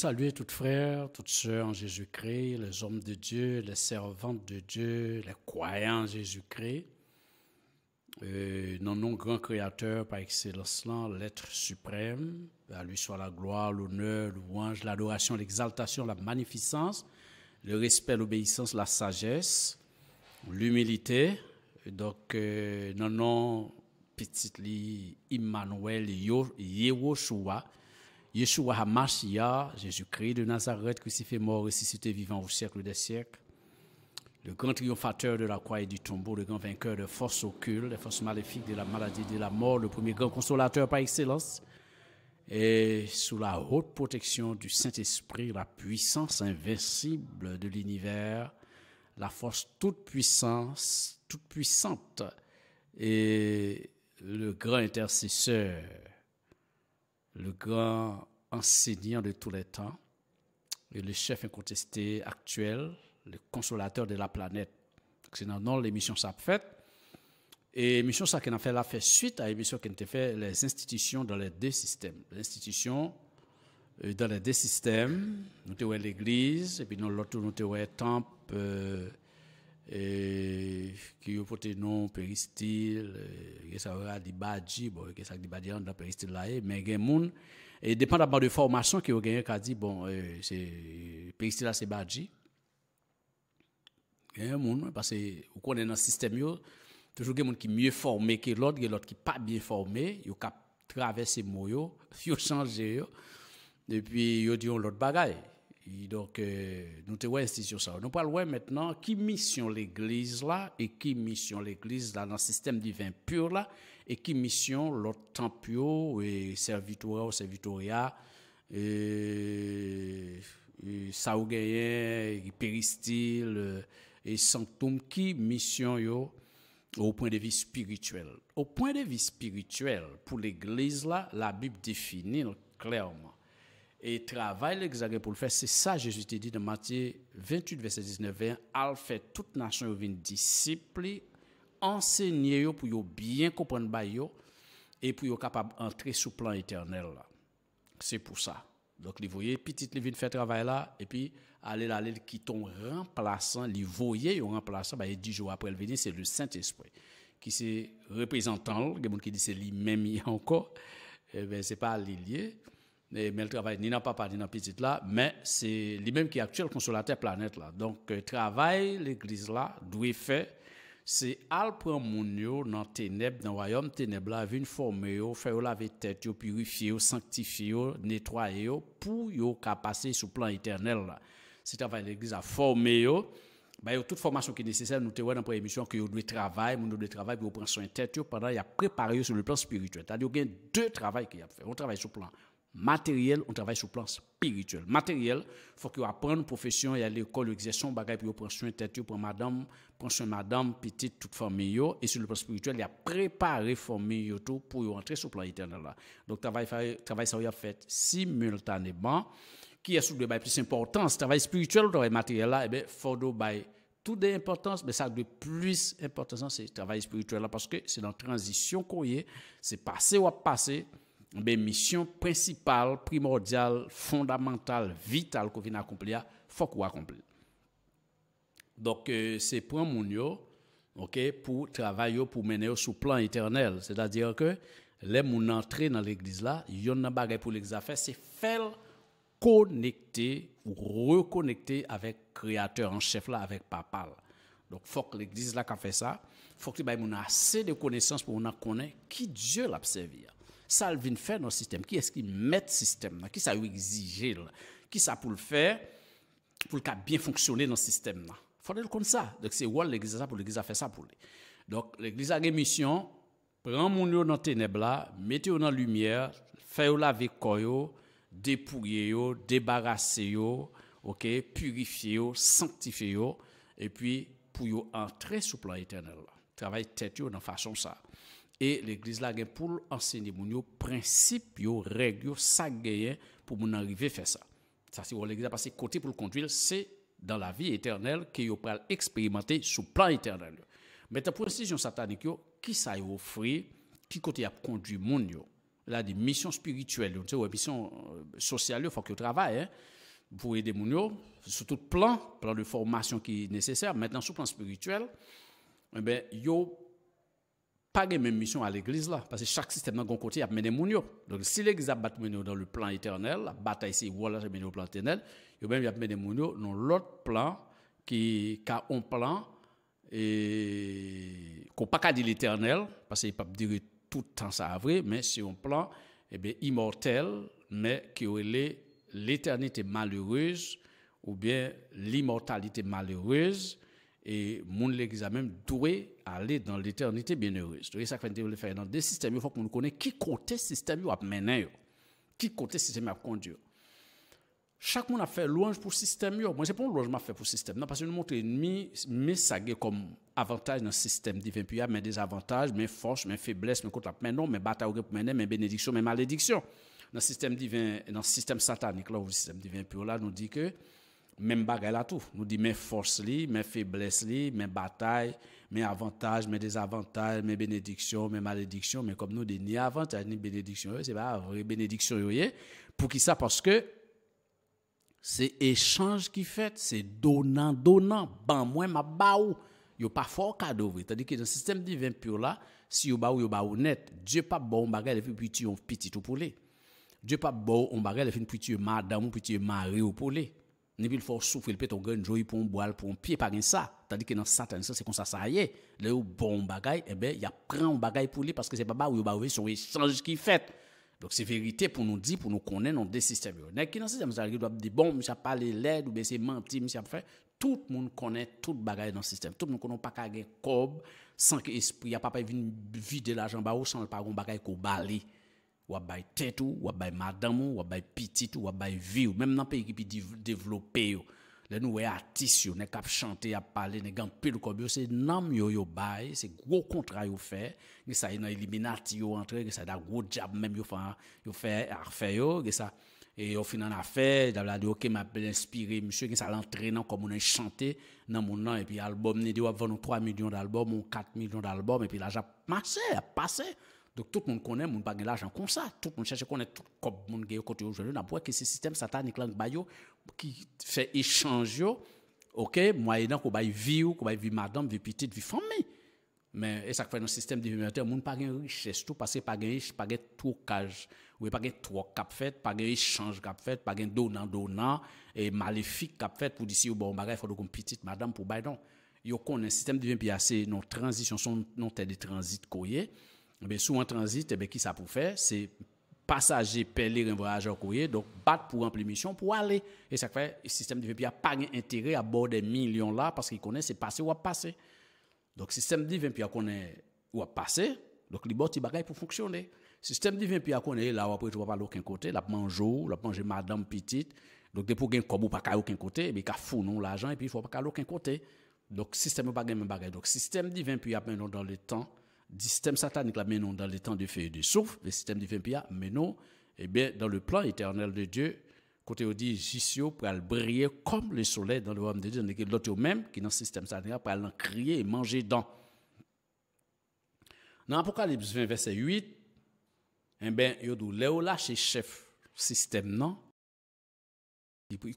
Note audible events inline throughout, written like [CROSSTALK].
saluer toutes frères, toutes sœurs en Jésus-Christ, les hommes de Dieu, les servantes de Dieu, les croyants en Jésus-Christ. Euh, Nos non, grand créateur par excellence, l'être suprême, à lui soit la gloire, l'honneur, louange, l'adoration, l'exaltation, la magnificence, le respect, l'obéissance, la sagesse, l'humilité. Donc, euh, non, non, petit lit, Immanuel Yehoshua, Yeshua HaMashiach, Jésus-Christ de Nazareth, crucifié, mort, ressuscité, vivant au siècle des siècles, le grand triomphateur de la croix et du tombeau, le grand vainqueur de forces occultes, des forces maléfiques, de la maladie, de la mort, le premier grand consolateur par excellence, et sous la haute protection du Saint-Esprit, la puissance invincible de l'univers, la force toute puissance, toute puissante, et le grand intercesseur le grand enseignant de tous les temps et le chef incontesté actuel, le consolateur de la planète. C'est dans non l'émission ça fait. Et l'émission ça qu'on a fait l'a fait suite à l'émission qui a fait les institutions dans les deux systèmes. Les institutions euh, dans les deux systèmes, nous avons l'église, et puis dans l'autre, nous avons le temple, euh, qui ont porté nom péristyle euh, qui ont dit badji bon que ça dit badji dans la eh, mais il y a des gens, et dépendamment de formation qui ont gagné qui dit bon euh, c'est péristyle c'est badji il y a des gens, parce que vous connaissez dans le système toujours il y a gens qui mieux formés que l'autre et l'autre qui pas bien formé yo cap traverser moyo yo [LAUGHS] changer et depuis ont dit l'autre bagaille donc, euh, nous te ouais sur ça. Nous parlons maintenant qui mission l'Église là et qui mission l'Église là dans le système divin pur là et qui mission l'autre tempio et servitoire ou servitoria et, et péristyle et sanctum qui mission yo au point de vue spirituel. Au point de vue spirituel pour l'Église là, la Bible définit clairement et travail que pour le faire, c'est ça Jésus te dit dans Matthieu 28, verset 19, al fait toute nation vin disciple, enseigner pour comprennent bien comprendre et pour soient capable d'entrer sous plan éternel C'est pour ça. Donc, les voyez, petit les faire travail là, et puis, allez là, qui tombe remplaçant, les voyez, remplaçant, bah, dix jours après le venir, c'est le Saint-Esprit, qui c'est représentant, qui dit c'est lui-même encore, eh ben, c'est pas lié mais le travail ni n'a pas parlé dans petite là, mais c'est lui-même qui est actuel consolateur planète là. Donc, le travail l'église là doit faire c'est al prend mon yo dans ténèbres dans royaume ténèbres là une former yo faire laver tête yo purifier yo sanctifier yo nettoyer yo pour yo passer sur plan éternel là. C'est travail l'église à former yo bah, toute formation qui est nécessaire, nous te dans la première émission que yo doit travailler, vous doit travailler, pour prendre soin de yo pendant qu'il y a préparé sur le plan spirituel. C'est-à-dire qu'il y a deux travail qu'il y a fait. On travaille sur le plan matériel, on travaille sur le plan spirituel. Matériel, il faut qu'on apprenne profession, et y a l'école, un bagage, pour prendre soin de tête, prendre madame, prendre soin madame, petite, toute famille. Et sur le plan spirituel, il y a préparé famille tout pour rentrer sur le plan éternel. Là. Donc, travail, travail ça, fait simultanément. Qui est sous le plus important travail spirituel ou travail matériel là, eh bien, faut tout tout d'importance, mais ça de plus importance, c'est le travail spirituel là, parce que c'est dans la transition qu'on est, c'est passé ou à passer, mais mission principale, primordiale, fondamentale, vitale qu'on vient accomplir, faut qu'on accomplisse. Donc euh, c'est pour mon yo, OK, pour travailler pour mener sur plan éternel, c'est-à-dire que les mon entrée dans l'église là, yon nan bagay pour l'église c'est faire connecter ou reconnecter avec créateur en chef là avec papa. Donc faut que l'église là qu'a fait ça, faut que bay mon assez de connaissances pour on connaît qui Dieu l'a ça vient faire dans le système qui est-ce qui met le système qui ça exige qui ça pour le faire pour le bien fonctionner dans le système là faut le comme ça donc c'est wall l'église ça pour l'église a fait ça pour lui donc l'église a une mission prend mon dans dans ténèbres là mettez dans lumière faire laver koyo dépouiller yo débarrasser yo OK purifier yo sanctifier et puis pour qu'ils entrer sous plan éternel Travaille tête yo dans façon ça et l'église là pour enseigner principes, principe règles, les ça pour mon arriver faire ça ça c'est l'église parce que côté pour le conduire c'est dans la vie éternelle que yo pral expérimenter sous plan éternel mais ta précision satanique qui ça y qui côté a conduit mon yo là des missions spirituelles tu mission euh, sociale il faut que travaille hein, pour aider mon sur tout plan plan de formation qui est nécessaire maintenant sur plan spirituel eh ben yo pas les mêmes missions à l'église là parce que chaque système dans le côté a mené moun donc si l'église a battu dans le plan éternel la bataille c'est voilà mené plan éternel il même y a mené dans l'autre plan qui a un plan et qu'on pas qu'à dire l'éternel parce qu'il pas dire tout le temps ça vrai mais c'est un plan eh bien immortel mais qui est l'éternité malheureuse ou bien l'immortalité malheureuse et mon l'église a même doué aller dans l'éternité bienheureuse. voyez ça que veux faire dans des systèmes. Il faut que nous connaissions qui côté système va mener, qui côté système va conduire. Chaque monde a fait louange pour le système. Moi, c'est pas une louange que fait pour le système. Non, parce que nous montre mes mais ça comme avantage dans le système divin. Puis il y a mes désavantages, mes forces, mes faiblesses, mes contre mais non, mes batailles pour mener, mes bénédictions, mes malédictions. Dans le système divin, dans système satanique, là, le système divin pur, là, nous dit que même bagaille à tout. Nous dit mes forces, mes faiblesses, mes batailles, mes avantages, mes désavantages, mes bénédictions, mes malédictions, mais comme nous, des ni avantages ni bénédictions, c'est pas vraie bénédiction, Pour qui ça? Parce que c'est échange qui fait, c'est donnant, donnant, Ben moi, ma baou. Yo pas fort cadeau, C'est-à-dire que dans le système divin pur là, si yo baou, yo baou net, Dieu pas bon bagage, et puis tu un petit tout pour les. Dieu pas bon on bagage, et puis tu madame, mari ou pour Ne vil fò soufri lpè tou gen jouy pou mboal pou mpye pagin sa. Tadi ki nan satan sa, se kon sa saye. Le ou bon bagay, ebe, eh ya pren bagay pou li. Paske se pa ba ou yo ba ouve sou e chanj ki fèt. Dok se verite pou nou di, pou nou konen nan de sistem yo. Nè ki nan sistem, zari yo do ap di, bon, mi sa pale led, oube se manti, mi sa fè. Tout moun konen tout bagay nan sistem. Tout moun konon pa kage kob, san ki espri. Ya pa pa vin vide la jan ba ou san lpa ron bagay ko bali. wabay tête ou wabay madame ou wabay petite ou wabay vie ou même dans pays qui puis développé ou les nous artiste yo ne cap chanter à parler ne gang pile comme c'est nam yo yo bay c'est gros contrat yo fait que ça dans illuminati yo entre. que ça da gros job même yo fait yo fait affaire yo que ça et au final affaire d'a la dit OK m'a inspiré monsieur que ça l'entraînant comme on a chanté dans mon nom et puis album ne de vendre 3 millions d'albums ou 4 millions d'albums et puis là j'ai marché passé donc tout le monde connaît, mon bagage l'argent comme ça. Tout le monde cherche à connaître tout comme monde qui est côté aujourd'hui. On voit que ce système satanique là qui fait échange, ok, moyennant qu'on baille vie ou qu'on baille vie madame, vie petite, vie famille. Mais et ça fait notre le système divinateur, monde pas gagne richesse tout parce que pas gagne pas gagne trocage, ou pas gagne troc cap fait, pas gagne échange cap fait, pas gagne donnant donnant et maléfique cap fait pour d'ici oh, bon bagage faut une petite madame pour baille non. Yo un système de puis assez non transition son non de transit koyé bien, sous un transit, et eh ben, qui ça pour faire? C'est passager, un voyageur, courrier, donc battre pour remplir mission pour aller. Et ça fait, le système de VPA n'a pas intérêt à bord des millions là parce qu'il connaît c'est passé ou à passer. Donc, le système de VPA connaît ou à passer, donc il bagaille pour fonctionner. Le système de VPA connaît là, après, tu ne vas pas côté, la manger, la manger madame petite. Donc, des pour gain comme ou pas aucun côté, mais qu'a il non l'argent, et puis il faut pas aucun côté. Donc, système pas même bagaille. Donc, système divin, puis maintenant dans le temps, du système satanique là non dans les temps de feu et de souffle, le système du VMPA, mais non, eh bien, dans le plan éternel de Dieu, côté au dit, Jissio pour briller comme le soleil dans le royaume de Dieu, et l'autre même, qui dans le système satanique, pour aller crier et manger dans. Dans Apocalypse 20, verset 8, eh bien, il y a lâche chef système, non? Il peut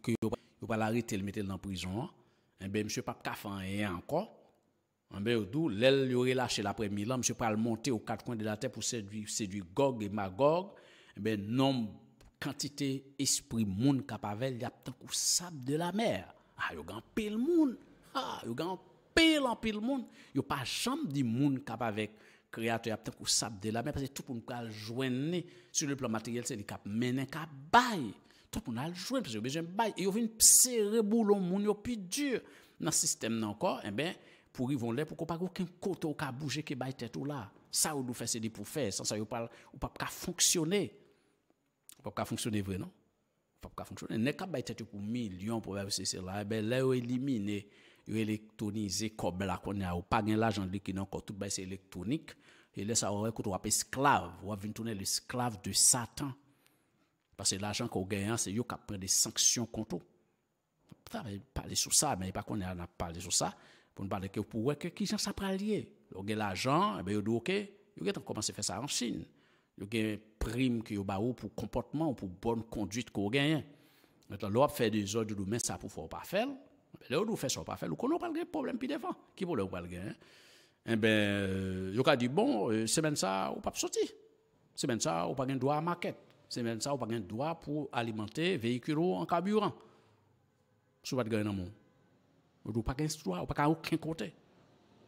l'arrêter, le mettre dans prison, eh bien, monsieur pas faire rien encore Mbe ou dou, lèl yo relache l'apremi lan, mse pral monte ou kat kon de la tep ou sèdui, sèdui gog e ma gog, mbe nom kantite espri moun kap avèl, yap tenk ou sap de la mer. Ha, ah, yo gan pel moun. Ha, ah, yo gan pel an pel moun. Yo pa chanm di moun kap avèk kreator, yap tenk ou sap de la mer, pese tout pou nou aljwen ne, sou lèplon materiel se di kap menen kap bay. Tout pou nou aljwen, pese yo bejen bay. E yo vin pse reboulon moun yo pi dure. Nan sistem nan ko, mbe... Eh pou rivon lè pou kou pa kou ken kote ou ka bouje ke bay tèt ou la. Sa ou nou fè sè di pou fè, san sa ou pa pou ka fonksyonè. Ou pa pou ka fonksyonè vre, nan? Ou pa pou ka fonksyonè. Nè ka bay tèt ou pou milyon pou rèvè sè sè la, ebe eh lè ou elimine, ou elektonize kobè la konè a, ou pa gen l'ajan li ki nan kotou bay sè elektonik, e lè sa ou rekout wap esklav, wap vin tonè l'esklav de satan. Pasè l'ajan kou gen yon, se yo ka pren de sanksyon kontou. Pta wè pale sou sa, men yon pa konè a pour nous parler que pour que qui gens ça lié on gain l'argent et eh ben dit OK yo gain commencé à faire ça en Chine yo gain prime que yo ba pour comportement pour bonne conduite qu'on gagne maintenant l'on fait des ordres de mais ça pour faut pas faire là nous fait ça pas faire on pas de eh ben, problème puis devant qui pour le pas gain et eh ben euh, yo ka dit bon euh, semaine ça ou pas sortir semaine ça ou pas gagne droit à maquette semaine ça ou pas gagne droit pour alimenter véhicule en carburant sous pas gagner dans monde vous n'avez pas d'instruire, vous n'avez aucun côté.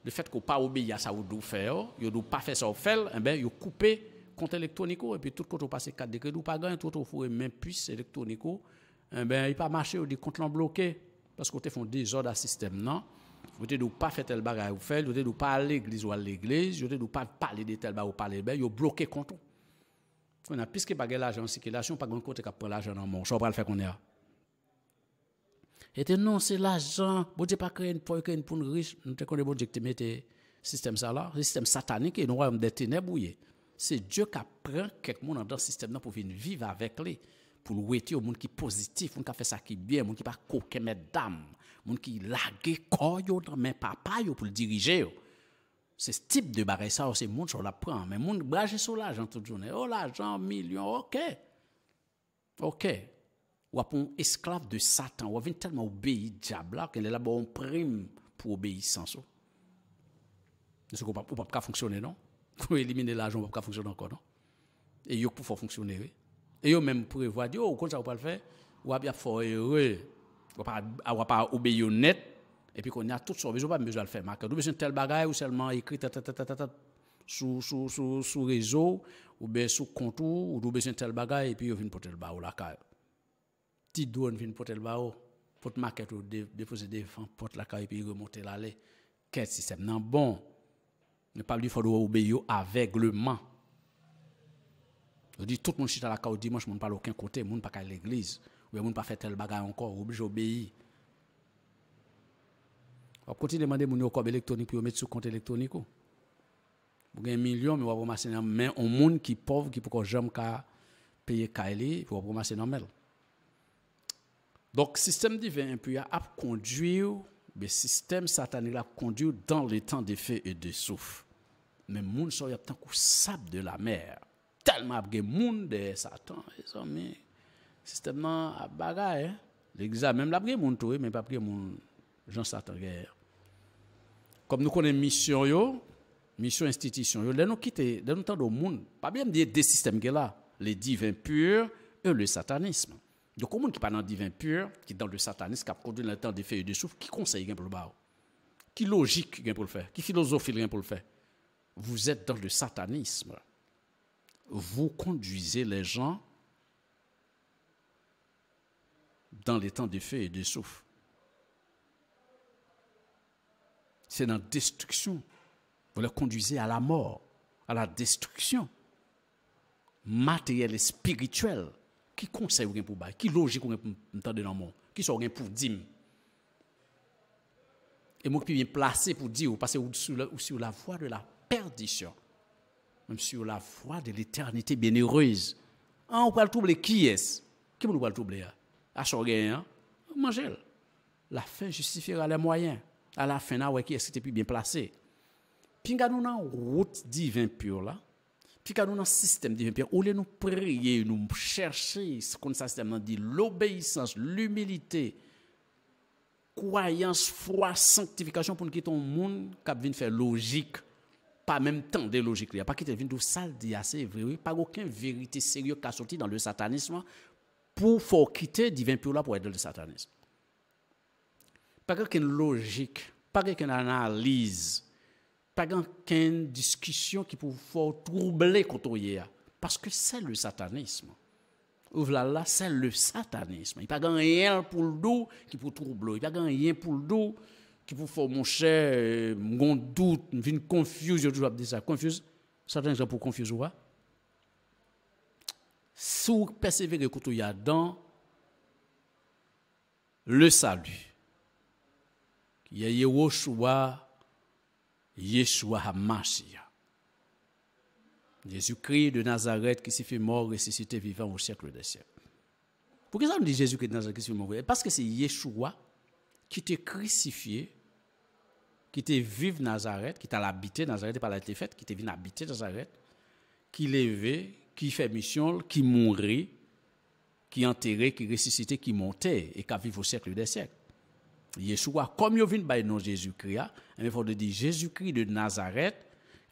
Le fait qu'on pas obéir à ça, vous faire, vous oh, ne pas faire ça, vous faire, eh ben, vous coupez compte électronique, oh, et puis tout le côté passe 4 degrés, vous pas gagné, tout le côté même puce électronique, oh, eh Ben, il pas marché, vous dit compte l'en bloqué, parce que vous font désordre à système, non? Vous ne pas faire tel bagage ou faire, vous ne pas à l'église ou à l'église, vous ne pas parler de tel bagage ou parler Ben, vous bloquez compte. On a puisque que bagage l'argent en circulation, pas grand côté qui prend l'argent dans mon, ça va le faire qu'on est E te non, se la jan, bo di pa kre yon pou yon kre yon pou yon riche, nou te konye bon dik te mette sistem sa la. Sistem satanik e nou wè yon detene bou ye. Se Diyo ka pren kek moun an dan sistem nan pou vin vive avèk li. Pou lweti yon moun ki pozitif, moun ka fe sa ki byen, moun ki pa koke met dam. Moun ki lage koy yon nan men papa yon pou l dirije yon. Se tip de bare sa ou se moun chou la pren. Men moun braje sou la jan tout joun. Oh la jan, milyon, ok. Ok, ok. ou est un esclave de Satan, ou vient tellement obéir diable là qu'elle est là-bas en prime pour obéissance. Parce qu'on ne peut pas fonctionner, non [LAUGHS] Pour éliminer l'argent, on ne pas fonctionner encore, non Et il faut fonctionner. Et yo même prévoit, dire, oh, comment ça va pas le faire Ou bien fort heureux, va pas obéir net et puis qu'on a toutes sortes, on pas besoin de le faire, Marque, Nous besoin tel bagage ou seulement écrit, sous sous sous réseau ou bien sous compte ou besoin tel bagage et puis on vient pour tel bagage ou la petit drone vient porter le barreau, pour te marquer, pour déposer devant, porte la caille, puis remonter l'aller. Quel système? Non, bon. Ne pas lui, faut obéir aveuglement. Je dis, tout le monde chita la caille dimanche, monde ne parle aucun côté, monde pas à l'église, ou monde pas fait tel bagage encore, obligé obéir. On continue de demander mon compte électronique pour mettre sur compte électronique. pour oh. gagne million, mais on avez ramasser dans main un monde qui pauvre, qui peut jamais payer Kaili, faut avez ramasser dans mail. Donk, sistem divin pou ya ap konduyou, be sistem satanil ap konduyou dan le tan de fe et de souf. Men moun sou yap tan kou sap de la mer. Talman ap ge moun de satan. E zon men, sistem nan ap bagay. Lè gizan, men ap ge moun tou, men ap ge moun jan satan gè. Kom nou konen misyon yo, misyon institisyon yo, den nou kite, den nou tan do moun, pa bèm diye de sistem gè la, le divin pur e le satanisman. Donc, au monde qui parle dans divin pur, qui est dans le satanisme, qui a produit le temps des et de souffle, qui conseille pour le faire Qui logique pour le faire Qui philosophie pour le faire Vous êtes dans le satanisme. Vous conduisez les gens dans les temps des feuilles et de souffle. C'est dans la destruction. Vous les conduisez à la mort, à la destruction matérielle et spirituelle. Qui conseille ou bien pour bay? Qui logique ou gen pour mtande dans Qui s'organise pour pour Et moi qui bien placé pour dire, parce que sur la, sur la voie de la perdition, même sur la voie de l'éternité bienheureuse. Ah, on peut le troubler qui est-ce Qui peut le troubler À son mangez hein? manger. La fin justifiera les moyens. À la fin, là, qui est-ce qui était plus bien placé Puis, nous avons route divine pure là. Puis quand nous dans le système divin, Pierre, au nous prier, nous chercher ce qu'on système dit, l'obéissance, l'humilité, croyance, foi, sanctification pour nous quitter un monde qui vient faire logique, pas même temps de logique. Il n'y a pas qui vient de ça, dit assez vrai, pas aucun vérité sérieuse qui a sorti dans le satanisme pour faut quitter divin pur pour être dans le satanisme. Pas une logique, pas une analyse pas qu'une discussion qui peut faire troubler côté parce que c'est le satanisme. là, c'est le satanisme. Il n'y a pas rien pour le dos qui peut troubler. Il n'y a pas rien pour le dos qui peut faire mon cher, euh, mon doute, une confusion. Je dis ça, confuse. Certains gens pour confuse, ouais. Si vous persévérez dans le salut, il y a choix Yeshua Jésus-Christ de Nazareth qui s'est fait mort, ressuscité vivant au siècle des siècles. Pourquoi ça on dit Jésus-Christ de Nazareth qui s'est fait mort eh, Parce que c'est Yeshua qui t'est crucifié, qui t'est vive Nazareth, qui t'a habité Nazareth, par la fait, qui t'est venu habiter Nazareth, qui levé, qui fait mission, qui mourit, qui enterré, qui ressuscité, qui montait et qui a vécu au siècle des siècles. Yeshua, comme il vient de nom Jésus-Christ, hein, il faut dire Jésus-Christ de Nazareth,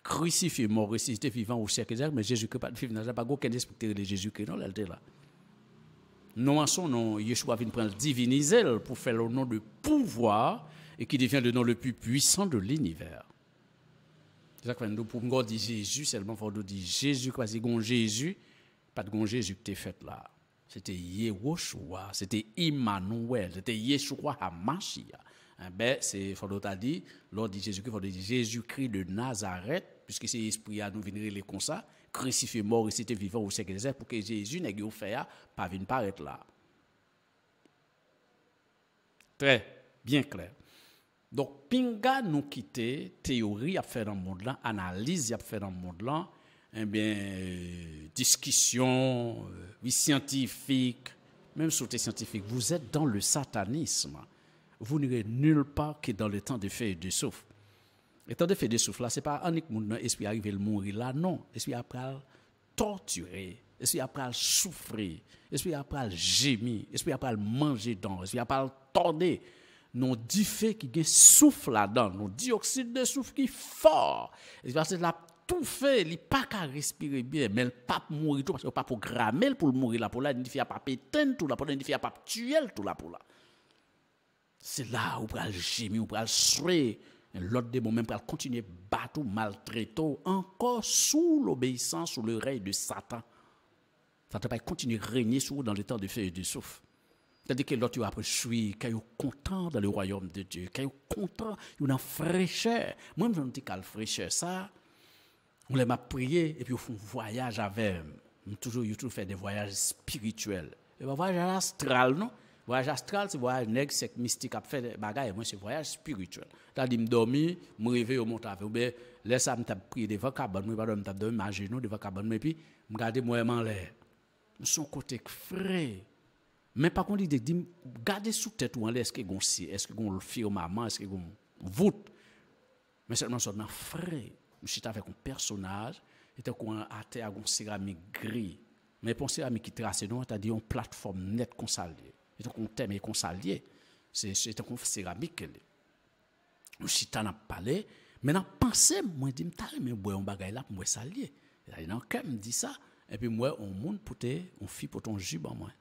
crucifié, mort, ressuscité, vivant au siècle l'air, mais Jésus-Christ pas vivre il n'y pas aucun esprit de Jésus-Christ, non, là, là. Non, en son nom, Yeshua vient prendre diviniser pour faire le nom de pouvoir et qui devient le nom le plus puissant de l'univers. C'est ça que nous pour nous dire Jésus, seulement Il faut dire Jésus, parce que Jésus, pas de Jésus que tu fait là c'était Yehoshua, c'était Immanuel, c'était Yeshua Hamashiach. Hein, ben, c'est, faut dit, lors de Jésus-Christ, faut dire Jésus-Christ de Nazareth, puisque c'est l'esprit à nous venir les comme ça, crucifié, mort, et c'était vivant au siècle pour que Jésus n'ait pas hein, pas venir paraître là. Très bien clair. Donc, Pinga nous quitter, théorie à faire dans le monde là, analyse à faire dans le monde là, eh bien, euh, discussion, euh, vie scientifique, même sur scientifique, vous êtes dans le satanisme. Vous n'irez nulle part que dans le temps de feu et de souffle. Le temps de feu et de souffle, là, c'est pas unique monde, esprit arrivé le mourir là, non. Esprit après torturer esprit après souffrir, esprit après gémir, esprit après manger dans, esprit après tordre. Non, du fait qui souffle là-dedans, non, dioxyde de souffle qui fort. Esprit la tout fait, il pas qu'à respirer bien, mais le pape mourir tout parce que le pape programme pour mourir là pour là, il n'y a pas pétain tout là pour là, il n'y a pas tuer tout là pour là. C'est là où le gémir, où pral et L'autre démon même pour continuer à battre maltraiter, encore sous l'obéissance sous le règne de Satan. Satan va continuer à régner sur vous dans le temps de feu et de souffle. C'est-à-dire que l'autre, après, il suis, être content dans le royaume de Dieu, quand content, il une fraîcheur. Moi, je me dis qu'à la fraîcheur, ça, je les m'a prié et puis on fait un voyage avec eux. Hum, toujours, toujours fait des voyages spirituels. Et ben, voyage astral, non? Voyage astral, c'est voyage nég, c'est mystique, à faire des bagages. Moi, c'est voyage spirituel. cest dit dire je dormi, je rêvais, je monte avec. eux. bien, là, ça, je prié devant cabane, je pardon, je dormi, ma genou devant cabane, et puis, je garder moi-même en l'air. Son côté frais. Mais par contre, il dit, gardez sous tête ou en l'air, est-ce que vous est-ce que vous le firmament, est-ce que vous a Mais voûte. Mais seulement, c'est frais. Mwen chita fe kon personaj, etan kon ate agon seramik gri. Mwen pon seramik ki trase nou, etan di yon platform net kon salye. Etan kon teme kon salye. Etan kon seramik ke li. Mwen chita nan pale, men nan panse mwen di mtare, mwen mwen bagay la mwen salye. Yon anke mwen di sa, epi mwen moun pote, mwen fi pote mwen jiban mwen.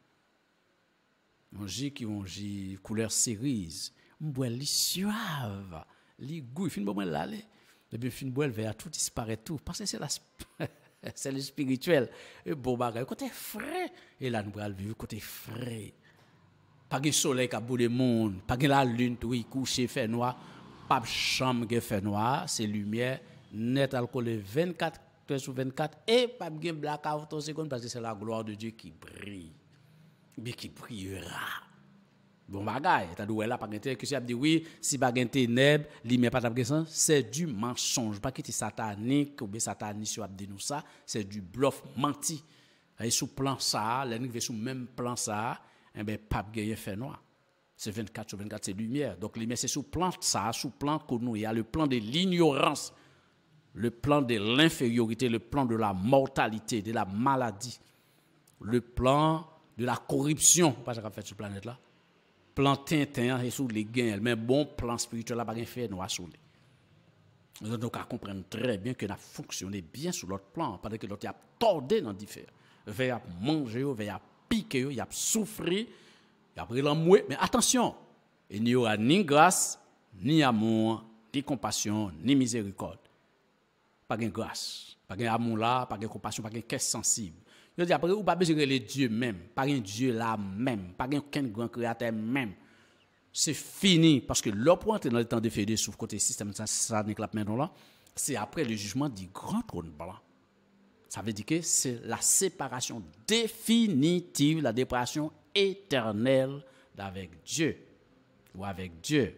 Mwen jib ki mwen jib, kouleur seriz. Mwen mwen li suave, li gou, fin mwen mwen lale. Le bien fin vers tout disparaît tout. Parce que c'est la [LAUGHS] c'est le spirituel. Et bon bah côté frais. Et là, nous allons vivre côté frais. Pas de soleil qui a bout le monde. Pas de la lune qui couche fait noir. Pas de chambre qui fait noir. C'est lumière net alcool 24 heures sur 24. Et pas de blackout en seconde parce que c'est la gloire de Dieu qui brille. Mais qui brillera. Bon bagaille, ta doué là, pas que dit oui, si pas gen neb li met pas c'est du mensonge, pas que satanique ou bien satanique sur nous ça, c'est du bluff menti. Et sous plan ça, les nègres sous même plan ça, et eh ben pape gagne fait noir. C'est 24 sur 24, c'est lumière. Donc les c'est sous plan ça, sous plan que nous il y a le plan de l'ignorance, le plan de l'infériorité, le plan de la mortalité, de la maladie, le plan de la corruption, pas ça fait sur planète là plan Tintin et sous les gains, mais bon plan spirituel a pas rien fait, nous les Nous donc à comprendre très bien que nous fonctionné bien sur l'autre plan, pendant que l'autre a tordé dans différents. Il a manger, il a piqué, il a souffri, il a pris l'amour. Mais attention, il n'y aura ni grâce, ni amour, ni compassion, ni miséricorde. Pas de grâce, pas d'amour là, pas de compassion, pas de caisse sensible. Je dis après, ou pas besoin de Dieu même, pas un Dieu là même, pas aucun grand créateur même. C'est fini, parce que leur point est dans le temps de des sous côté système ça satanique maintenant là, c'est après le jugement du grand trône Ça veut dire que c'est la séparation définitive, la dépression éternelle d'avec Dieu, ou avec Dieu.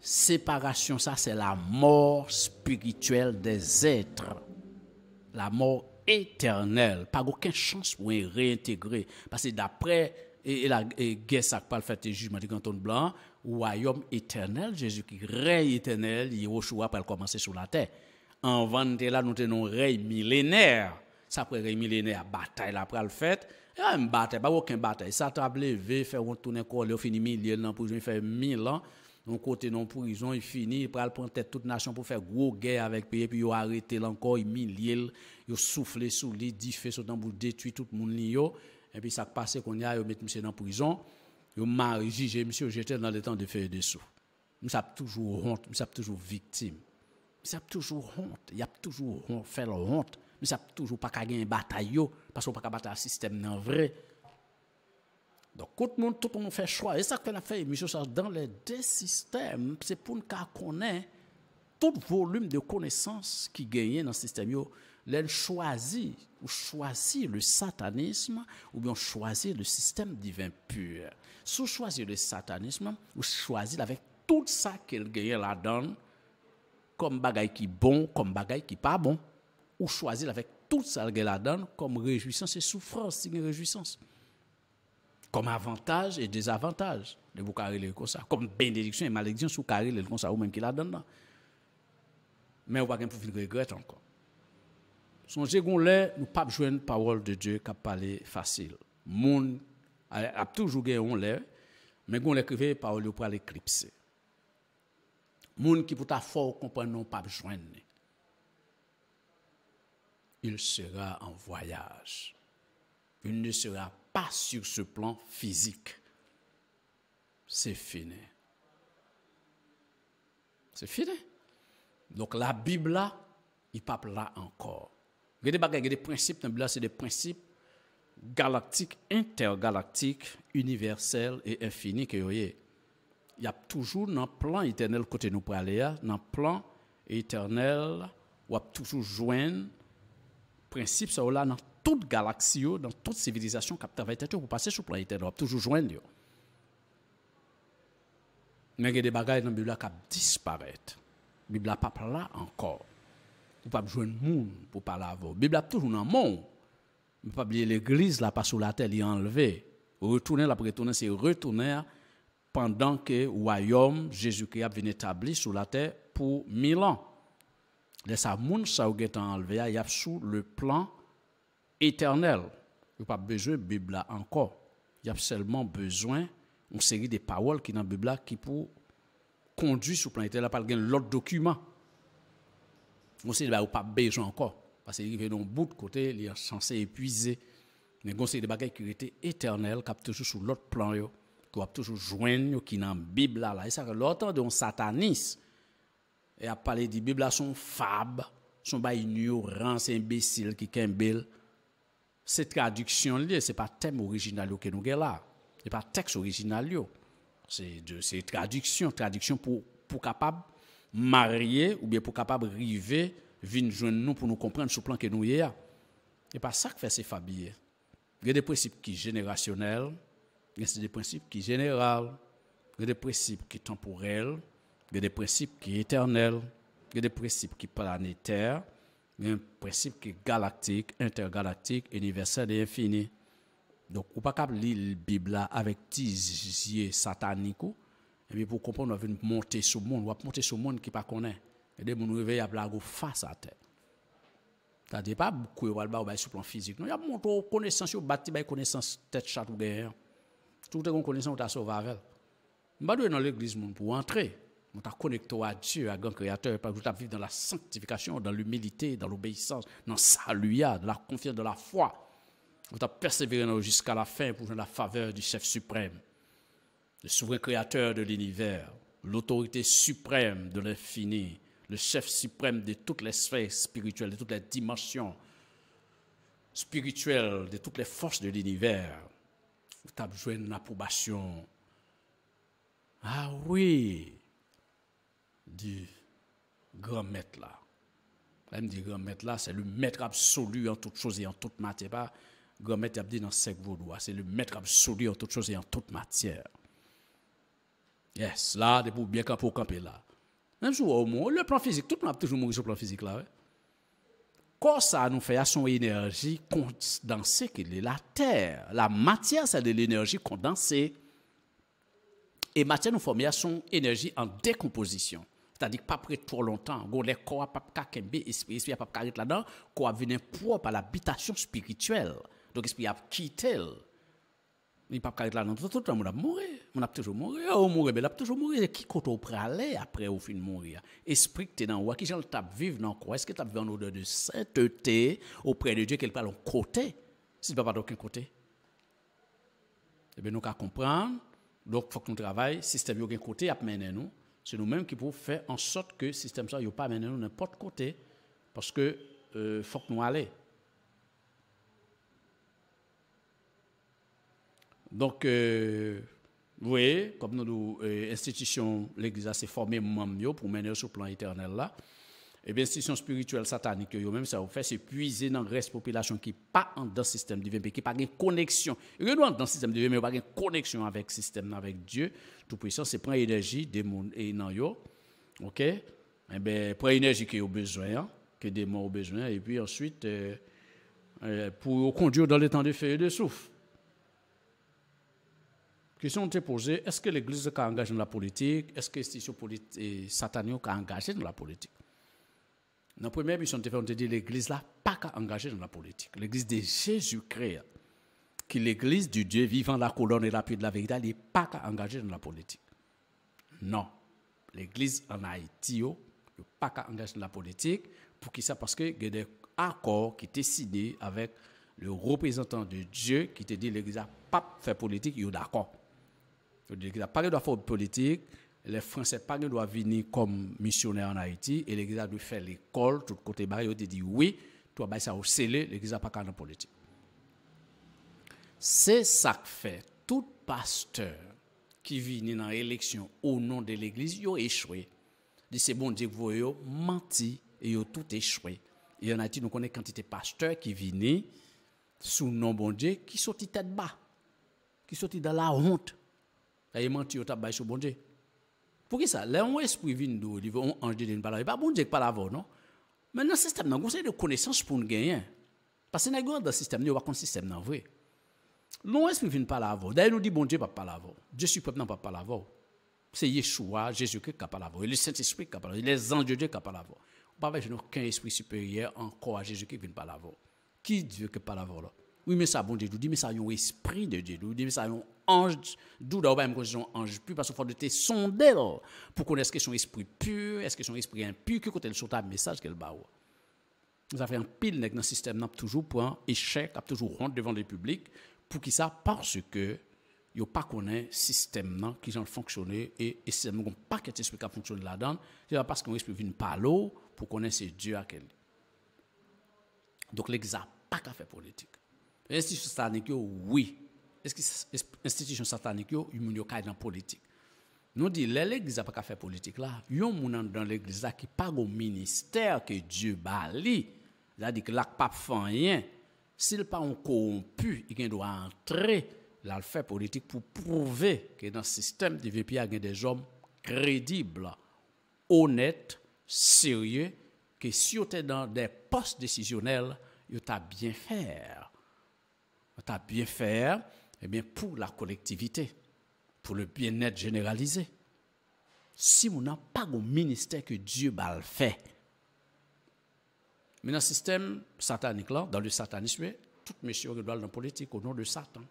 Séparation, ça, c'est la mort spirituelle des êtres. La mort éternel. Pas aucune chance pour réintégrer. Parce que d'après et la guerre ça pas le fait du jugement du canton blanc, royaume éternel, Jésus qui règne éternel, choix pour commencer sur la terre. En vente là, nous tenons règne millénaire. Ça après règne millénaire, bataille après le fait. Il une bataille, pas aucun bataille. Ça a levé, faire retourner corps, il a fini mille ans pour faire mille ans non côté non prison, il finit, il prend tête toute nation pour faire gros guerre avec pays, puis il arrêté encore, il humilié, il soufflé sous les dit fait pour détruire tout le monde et puis ça passe qu'on y a, il monsieur dans prison, il marie, j'ai monsieur, j'étais dans le temps de faire des sous. Nous sommes toujours honte, nous sommes toujours victime. Nous sommes toujours honte, il y a toujours fait faire honte, nous sommes toujours pas qu'à gagner bataille parce qu'on pas qu'à battre système vrai. Donc, tout le monde, tout le fait choix. Et ça qu'elle a fait, M. Charles, dans les deux systèmes, c'est pour qu'on connaît tout volume de connaissances qui gagnait dans le système. Elle choisit, ou choisit le satanisme, ou bien choisit le système divin pur. Si choisit le satanisme, ou choisit avec tout ça qu'elle gagne là-dedans, comme bagaille qui bon, comme bagaille qui pas bon, ou choisit avec tout ça qu'elle gagne là comme réjouissance et souffrance, c'est une réjouissance comme avantage et désavantage de vous carrer comme ça. Comme bénédiction et malédiction, sous carrer le comme ça, ou même qui la donne Mais on va pas finir regretter encore. Songez qu'on l'air nous pas joindre une parole de Dieu qui a parlé facile. Monde a, toujours gagné on l'est, mais qu'on l'écrivait parole pour l'éclipser. Monde qui pour ta fort comprendre non pas joindre. Il sera en voyage. Il ne sera pas sur ce plan physique. C'est fini. C'est fini. Donc la Bible là, il pas là encore. Regardez des principes dans là, c'est des principes galactiques, intergalactiques, universels et infinis que Il y a toujours un plan éternel côté nous pour aller, dans plan éternel, on a toujours joindre principe ça là dans toute galaxie, dans toute civilisation qui a pour passer sur la planète Terre, toujours joindre. Mais il y a des bagages dans la Bible qui disparaissent. La Bible n'est pas là encore. Vous pas joindre monde pour parler avant. La Bible est toujours dans le monde. mais pas oublier l'église, là, pas sous la terre, elle est enlevée. Retourner, la retourner, c'est retourner pendant que le royaume Jésus-Christ a été établi sur la terre pour mille ans. Les monde qui ont enlevé, il y a sous le plan éternel. Il n'y a pas besoin de Bible là encore. Il y a seulement besoin d'une série de paroles qui sont dans la Bible là qui pour conduire sur le plan éternel, pas l'autre document. On sait qu'il pas besoin encore. Parce qu'il est dans bout de côté, il est censé épuiser. Mais il y a une bagages qui étaient éternels, qui sont toujours sur l'autre plan, qui sont toujours joindre, qui dans la Bible là. Et ça, l'autre de sataniste, et a parlé de la Bible, son fab, son bail ignorant, c'est imbécile qui est cette traductions traduction, ce n'est pas thème original que nous avons, là. Ce n'est pas texte original. C'est de traduction. traductions traduction pour être capable marier ou pour être capable de river, de nous pour nous comprendre ce plan que nous y Ce n'est pas ça que fait ces familles. Il y a des principes qui sont générationnels, il y a des principes qui sont généraux, il y a des principes qui sont temporels, il y a des principes qui sont éternels, il y a des principes qui sont planétaires mais un principe qui est galactique, intergalactique, universel et infini. Donc, on pas lire la Bible avec des yeux sataniques. Et eh pour comprendre, on va monter sur le monde. On va monter sur le monde qui ne connaît Et de on à face à terre. cest à pas beaucoup de sur le plan physique. il y a beaucoup aux connaissances, connaissance tête chat ou guerre. Tout est connaissance, on t'a sauvé avec. ne pas dans l'église pour entrer. On t'a connecté à Dieu, à grand créateur, parce que ta vivre dans la sanctification, dans l'humilité, dans l'obéissance, dans le salut, dans la confiance, dans la foi. on' t'a persévéré jusqu'à la fin pour la faveur du chef suprême, le souverain créateur de l'univers, l'autorité suprême de l'infini, le chef suprême de toutes les sphères spirituelles, de toutes les dimensions spirituelles, de toutes les forces de l'univers. Vous t'a besoin d'une approbation. Ah oui, du grand maître là. Elle me dit, grand maître là, c'est le maître absolu en toute chose et en toute matière. Pas grand maître il dit dans sec vaudois, c'est le maître absolu en toute chose et en toute matière. Yes, là, de pour bien pour camper là. Même si au moins, le plan physique, tout le monde a toujours mourir sur le plan physique là. Quand ça nous fait à son énergie condensée qu'il est la terre. La matière, c'est de l'énergie condensée. Et matière nous forme à son énergie en décomposition. C'est-à-dire pas prêt trop longtemps. Go les corps pas ka kembe esprit esprit pas ka là-dedans, corps venir propre à l'habitation spirituelle. Donc esprit a quitté. Il pas carré là-dedans. Tout le monde a mouru. On a toujours mouru, on oh, mouru, mais a toujours mouru. Qui côté au aller après au fin mourir. Esprit que dans qui gens tape vivre dans quoi Est-ce que t'as vivre en odeur de sainteté auprès de Dieu qu'elle parle en côté Si pas pas d'aucun côté. Eh bien, nous qu'à comprendre. Donc, faut que nous travaille Système, yo gen un côté a mener nous c'est nous-mêmes qui pouvons faire en sorte que le système ça ne pas mené n'importe côté parce que euh, faut que nous allions. Donc, euh, vous voyez, comme nous, l'institution, euh, l'Église a formée pour mener sur le plan éternel là et eh bien, institution spirituelle satanique, même ça, vous fait, c'est puiser dans la reste population qui pas en dans le système divin, mais qui pas de connexion. Ils dans le système divin, mais pas de connexion avec le système, avec Dieu. Tout puissant, c'est prendre l'énergie des démons, et non, OK? Eh bien, prendre l'énergie qu'ils ont besoin, hein, que des morts ont besoin, et puis ensuite, euh, euh, pour conduire dans les temps de feu et de souffle. Question est posée, est-ce que l'Église a engagé dans la politique? Est-ce que l'institution satanique a engagé dans la politique? Dans la première mission, on te dit l'Église là, pas qu'à engager dans la politique. L'Église de Jésus-Christ, qui l'Église du Dieu vivant, la colonne et l'appui de la vérité, elle n'est pas qu'à engager dans la politique. Non. L'Église en Haïti, elle pas qu'à engager dans la politique. Pour qui ça Parce qu'il y a des accords qui étaient signés avec le représentant de Dieu qui te dit l'Église n'a pas fait politique, il est d'accord. L'Église n'a pas de politique, les Français ne doivent venir comme missionnaires en Haïti et l'Église doit faire l'école, tout le côté bas, ils dit oui, toi, ça au scellé, l'Église n'a pas qu'à politique. C'est ça que fait tout pasteur qui vient dans l'élection au nom de l'Église, il a échoué. Dit c'est bon Dieu, vous avez menti et ils a tout échoué. Et en Haïti, nous connaissons quantité de pasteurs qui viennent sous le nom bon Dieu, qui sortent tête bas, qui sortent dans la honte. Ils ont menti, ils ont sur bon Dieu. Pour qui ça Là, on esprit vient d'où Il veut un ange de parler. Pas bon Dieu qui parle non Maintenant, le système, nous conseil de connaissance pour nous gagner. Parce que dans le dans système, y a un système non vrai. L'on esprit vient la voix. D'ailleurs, nous dit bon Dieu pas parle avant. Dieu suprême parle pas la avant. C'est Yeshua, Jésus-Christ qui parle avant. Et le Saint-Esprit qui parle avant. Les anges de Dieu qui parle avant. On ne peut pas aucun esprit supérieur encore à Jésus qui vient la avant. Qui Dieu qui parle avant là oui, mais ça, bon Dieu, dis, mais ça, a y un esprit de Dieu, dit, mais ça, a un ange, d'où d'abord, même cause un ange pur, parce qu'il faut de te sonder, pour connaître ce que son esprit pur, est-ce que son esprit impur, que quand elle sort un message qu'elle bat. Nous avons un pile dans le système, toujours pour un échec, n'a toujours rentre devant le public, pour qui ça, parce que, a pas connaît système qui j'en fonctionné et, et système n'ont pas qu'un esprit qui fonctionné là-dedans, c'est parce qu'on esprit vient par l'eau pour connaître ce Dieu à quel. Donc n'a pas qu'à faire politique. L'institution satanique, oui. L'institution satanique, elle ne peut pas dans la politique. Nous disons que l'église n'a pas qu'à faire politique. Elle peut être dans l'église qui pas au ministère que Dieu balie. C'est-à-dire que là ne fait rien. S'il pas un corrompu, il doit entrer dans le fait politique pour prouver que dans le système de VPA, il y a des hommes crédibles, honnêtes, sérieux, que si tu es dans des postes décisionnels, tu as bien fait à bien faire eh bien, pour la collectivité, pour le bien-être généralisé. Si on n'a pas le ministère que Dieu le fait, mais dans le système satanique, là, dans le satanisme, tout monsieur doit dans la politique au nom de Satan.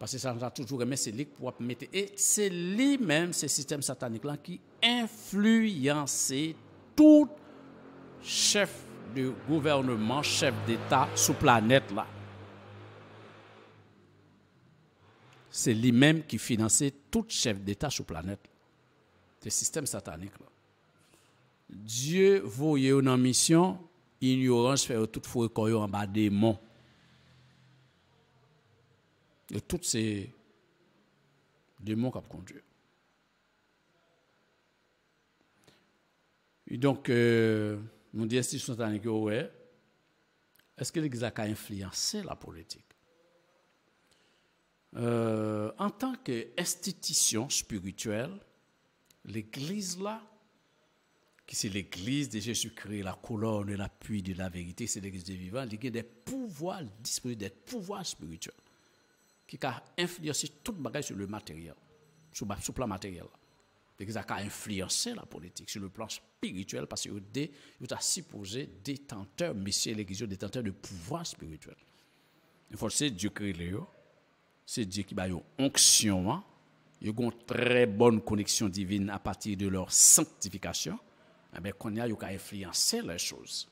Parce que Satan a toujours aimé, c'est pour mettre. Et c'est lui-même, ce système satanique-là, qui influencé tout chef de gouvernement, chef d'État sous planète-là. c'est lui-même qui finançait tout chef d'État sur la planète. C'est système satanique. Là. Dieu voyait une mission, ignorance fait toute fois qu'on en bas des démons. Et tous ces démons qui conduit. Et donc, euh, mon c'est satanique, ouais, est-ce que l'Église a influencé la politique? Euh, en tant qu'institution spirituelle, l'Église là, qui c'est l'Église de Jésus-Christ, la colonne et l'appui de la vérité, c'est l'Église des vivants, il y a des pouvoirs des pouvoirs spirituels, qui a influencé tout le bagage sur le matériel, sur le plan matériel. L'Église a influencé la politique sur le plan spirituel, parce qu'il a supposé détenteur, messieurs l'Église, détenteurs de pouvoir spirituel. Il faut que Dieu crée c'est Dieu qui a une onction, hein. ils ont une très bonne connexion divine à partir de leur sanctification, eh bien, qu'on a, ils ont influencer les choses.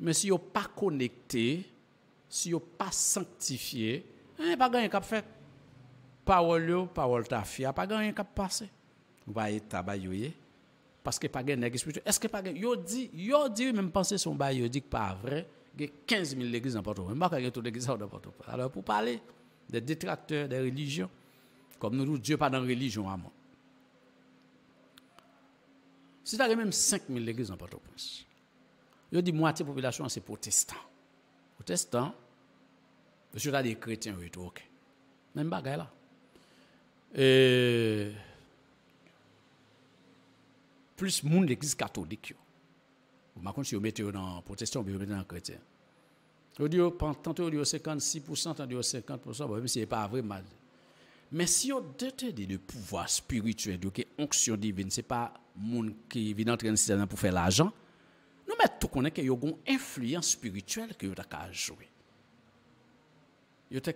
Mais si ils pas connecté, si ils pas sanctifié, eh, il n'y a pas gagné cap faire. Parole, parole ta fille, pas gagné cap passer. Vous voyez, tabayoyer parce que pas gagne esprit. Est-ce que pas Ils yo dit ont dit même penser son bail dit que pas vrai, il y a 15 000 églises dans Porto. Même pas gagne toute l'église dans Porto. Alors pour parler des détracteurs des religions, comme nous, Dieu pas dans religion à moi. Si tu même 5 000 églises en Port-au-Prince, je dis moitié de la population, c'est protestant. Protestant, je suis des chrétiens, oui, tout, ok. Même bagaille là. Et... Plus monde l'église catholique. Vous m'avez dit, que vous mettez dans protestant, vous mettez dans chrétien. Tantôt, 56%, tantôt, 50%. ce n'est pas vrai, mal. Mais si on déteste de pouvoir spirituel, donc onction divine, ce n'est pas monde qui vient entrer dans pour faire l'argent, nous mettons tout connaît qu'il y a une influence spirituelle que vous avez jouer. Vous avez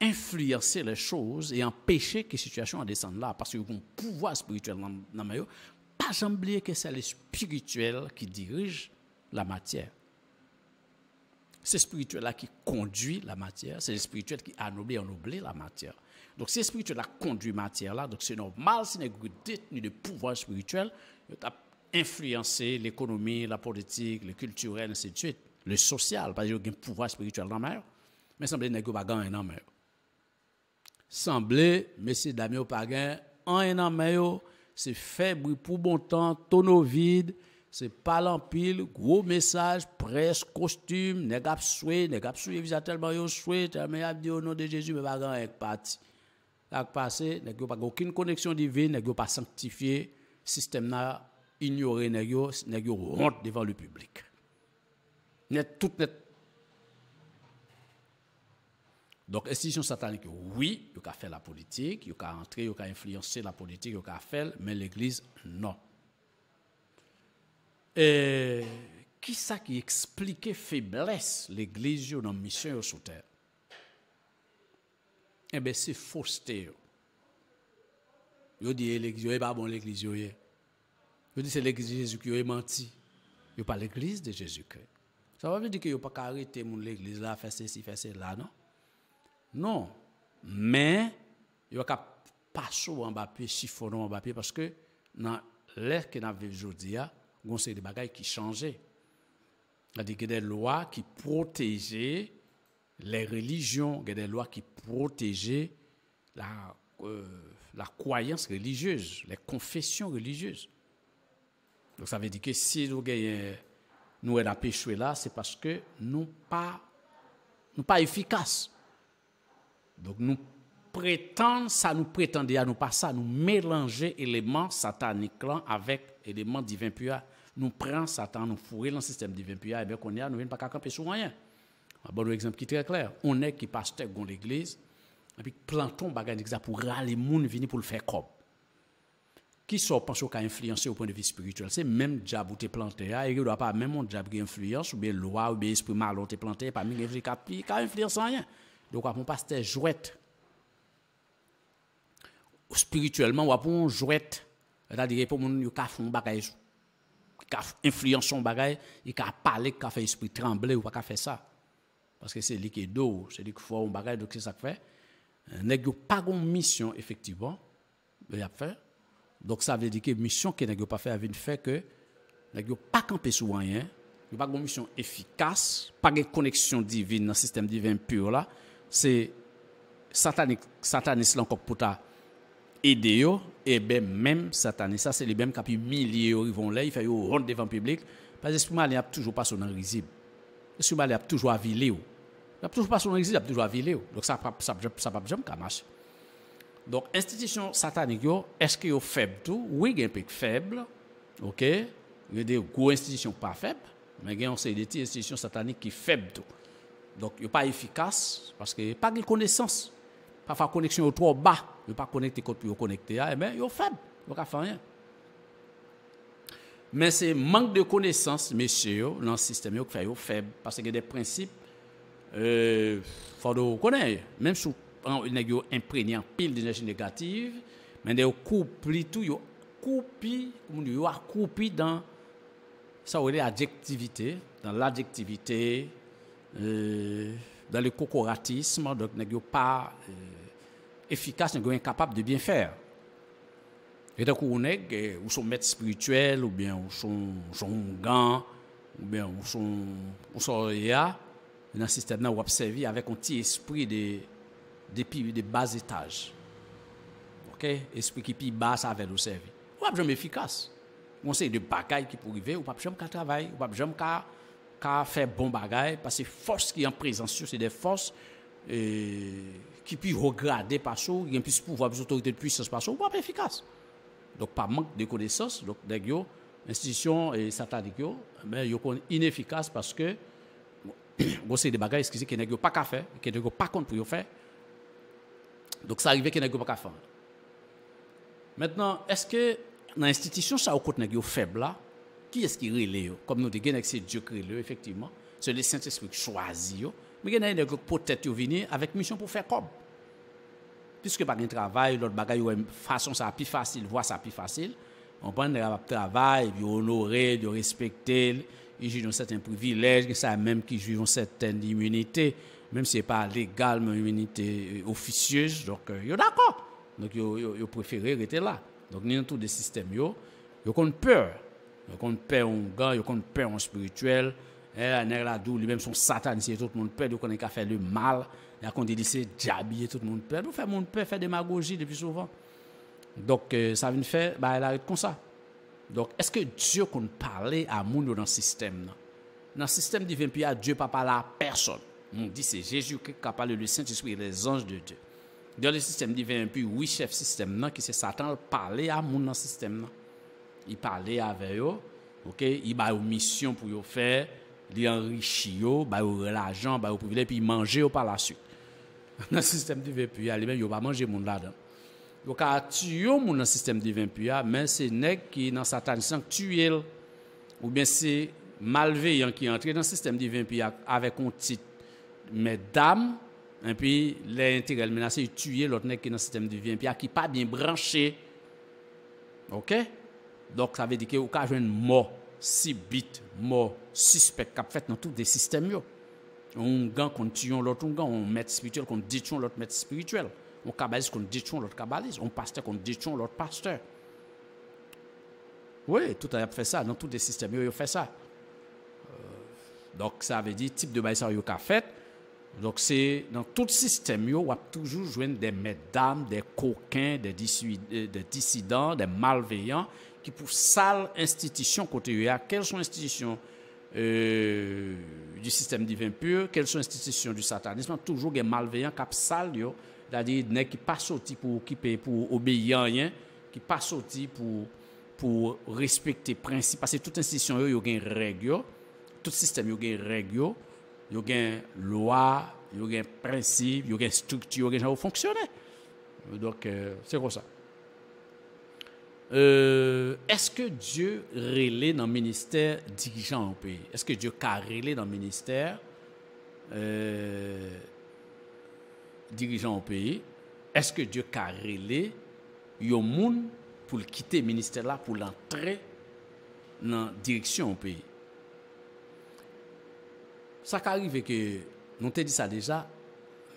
influencer les choses et empêcher que la situation descende là, parce qu'il y a un pouvoir spirituel dans, Pas oublier que c'est le spirituel qui dirige la matière c'est spirituel-là qui conduit la matière, c'est le spirituel qui anoblit ennoblé ennoblit la matière. Donc, c'est spirituel-là qui conduit la matière-là. Donc, c'est normal si vous détenu de pouvoir spirituel, influencer l'économie, la politique, le culturel, ainsi de le social, parce que vous a un pouvoir spirituel dans la mer, mais semblait n'est pas gagné dans la mer. Semblait, messieurs, dames, pas Pagan en un an, c'est faible pour bon temps, tonneau vide, c'est pas l'empile, gros message, presse, costume, ne pas souhaité, il y a tellement de souhaits, mais il y nom de Jésus, mais pas il n'y a pas de passé, il n'y aucune connexion divine, il pas sanctifié, système n'a ignoré, il est rentré devant le public. Donc, l'extinction satanique, oui, il y a fait la politique, il y a entré, il y influencé la politique, il y a fait, mais l'Église, non. Et qui ça qui expliquait faiblesse l'Église dans la mission sur terre Eh bien, c'est fausseté. Ils que l'Église n'est eh, pas bon l'Église. Eh. Ils que c'est l'Église de Jésus qui est eh, menti. Ils pas l'Église de Jésus-Christ. Ça veut dire qu'ils n'ont pas arrêté l'Église là, faire ceci, faire cela, non Non. Mais, ils n'ont pas passé en bas, chiffonné en bas, parce que dans l'ère que nous vivons aujourd'hui, conseil de bagaille qui changeait. Il y a des lois qui protégeaient les religions, il y a des lois qui protégeaient la, euh, la croyance religieuse, les confessions religieuses. Donc ça veut dire que si nous gagnons nous avons péché là, c'est parce que nous pas nous pas efficaces. Donc nous prétendons ça, nous prétendait à nous pas ça, nous mélanger éléments sataniques avec éléments divins purs nous prenons Satan, nous fourrons dans le système divin, puis eh bien, qu'on nous ne pas camper sur rien. Un bon exemple qui est très clair. On est qui pasteur dans l'église, et puis plantons bagage pour râler les gens venir pour le faire comme. Qui sont pensés qu'à influencer au point de vue spirituel? C'est même diable qui est planté. Ah, il ne doit pas même un diable qui influence, ou bien loi, ou bien esprit mal qui est planté, pas même qui a influencé rien. Donc, on pasteur jouette. Spirituellement, on a un jouette. C'est-à-dire, pour mon, il y a un bagage qui influence son bagage, qui a parlé, qui a fait l'esprit trembler, ou pas qui a fait ça. Parce que c'est lui qui est d'eau, c'est lui qui fait un donc c'est ça qui fait. Il n'y a pas de mission, effectivement, a fait. Donc ça veut dire que la mission qu'il n'y a pas fait, avait fait que il n'y pas campé sur rien, il pas de mission efficace, pas de connexion divine dans le système divin pur là. C'est sataniste là encore pour ta eh ben, et bien même satané, ça c'est les mêmes qui ont milliers ils vont là, ils font rond oh, devant le public, parce que il n'a toujours pas son risible. mal il a toujours avilé. Oh. Il n'a toujours pas son risible, il toujours avilé. Oh. Donc ça ne ça pas jamais Donc institution satanique, est-ce qu'elle est faible? tout Oui, elle sont faible. OK Il y a des gros institutions pas faibles, mais il y a des institutions sataniques qui sont faibles tout. Donc, ils ne pas efficace. parce qu'elles n'ont pas de connaissances. Parfois, la connexion est trop bas ne pas connecter code pour connecter, ah, eh bien, est faible, vous ne faire rien. Mais c'est manque de connaissances, messieurs, dans le système qui fait faible. Parce qu'il y a des principes, euh, faut reconnaître. Même si on imprégné en pile d'énergie négative, mais des couplés tout, on coupé, dans ça l'adjectivité, dans l'adjectivité, euh, dans le cocoratisme, donc n'avez pas. Euh, efficace, nous sommes capables de bien faire. Et donc, on est, eh, ou son maître spirituel, ou bien ou son, son gant, ou bien ou son, ou son ya. dans le système, on observe avec un petit esprit de, de, de bas étage. Ok? Esprit qui est bas, ça va nous servir. Ou pas jamais efficace. On sait de bagailles qui pour arriver, ou pas jamais qu'à travailler, ou pas jamais qu'à faire bon bagaille, parce que force qui est en présence, c'est des forces. Et, qui puis regarder par soi, qui puisse pouvoir plus autorité de puissance par soi, pas efficace. Donc par manque de connaissances, donc des institutions et sataniques mais yo sont inefficaces parce que bon c'est des bagages excusez qui n'ont pas qu'à faire, qui n'ont pas compte pour faire. Donc ça arrive n'y n'ont pas qu'à faire. Maintenant, est-ce que dans l'institution ça au compte n'ont faible là, qui est-ce qui relève Comme nous disons c'est Dieu qui relève effectivement, c'est le Saint-Esprit qui choisit mais il y a des qui peut-être venir avec mission pour faire comme. Puisque par un travail, l'autre bagaille a une façon facile, voir ça vie plus facile. On prend un travail, on l'honore, on respecter Ils ont un certain privilège, même qu'ils jouent une certaine immunité, même si ce n'est pas légal, mais une immunité euh, officieuse. Donc, ils euh, sont d'accord. Donc, ils préfèrent rester là. Donc, ni avons tous des systèmes. Ils ont peur. Ils ont peur en gars, ils ont peur en spirituel. Ils eh, ont de nous, ils sont satanistes. Tout le monde peur de nous, qu'à faire le mal. La dit que c'est d'habiller tout le monde peur. Nous faisons mon peur, faire démagogie depuis souvent. Donc euh, ça vient de faire, bah, elle arrête comme ça. Donc est-ce que Dieu qu'on parler à monde dans le système là? Dans le système divin, puis à Dieu pas parler à personne. On dit c'est Jésus qui a parlé le Saint-Esprit, les anges de Dieu. Dans le système divin, puis oui, chef système qui c'est Satan, parler à monde dans le système là. Il parle avec eux, ok, il a une mission pour eux faire, il enrichit eux, il de l'argent, il privilège, puis il mangeait par la suite. nan [LAUGHS] sistem divin piya, li men yo pa manje moun la dan. Yo ka ah, atu ah, ah, yo moun nan sistem divin piya, men se neg ki nan satanisan ki tuye l, ou men se malveyan ki entre nan sistem divin piya, avek kon tit, me dam, en pi le entirel men ase yu tuye l, ot neg ki nan sistem divin piya, ki pa bin branche. Ok? Dok sa ve di ki yo ka jwen mò, si bit, mò, si spek kap fèt nan tout de sistem yo. Un gang qu'on tue l'autre un gang, un maître spirituel qu'on détruit l'autre maître spirituel. Un kabbaliste qu'on détruit l'autre kabbaliste. on pasteur qu'on détruit l'autre pasteur. Oui, tout a fait ça. Dans tous les systèmes, ils ont fait ça. Euh, donc, ça veut dire type de bail ça, ils ont fait. Donc, c'est dans tout système, ils ont toujours joué des mesdames, des coquins, des, dissidents, des malveillants qui pour sale institution côté Quelles sont les institutions euh, du système divin pur, quelles sont les institutions du satanisme, toujours des malveillants qui c'est-à-dire des qui pas sortis pour occuper, pour obéir à rien, qui pas sortis pour, pour respecter les principes, parce que toute institution, il y a des règles, tout système, a des règles, il y a des lois, il y a des principes, il y a des structures, il y a des gens qui fonctionnent. Donc, euh, c'est comme ça. Euh, est-ce que Dieu est dans le ministère dirigeant au pays? Est-ce que Dieu a dans le ministère euh, dirigeant au pays? Est-ce que Dieu a dans au monde pour quitter le ministère là, pour l'entrer dans la direction au pays? Ça arrive que, nous te dit ça déjà,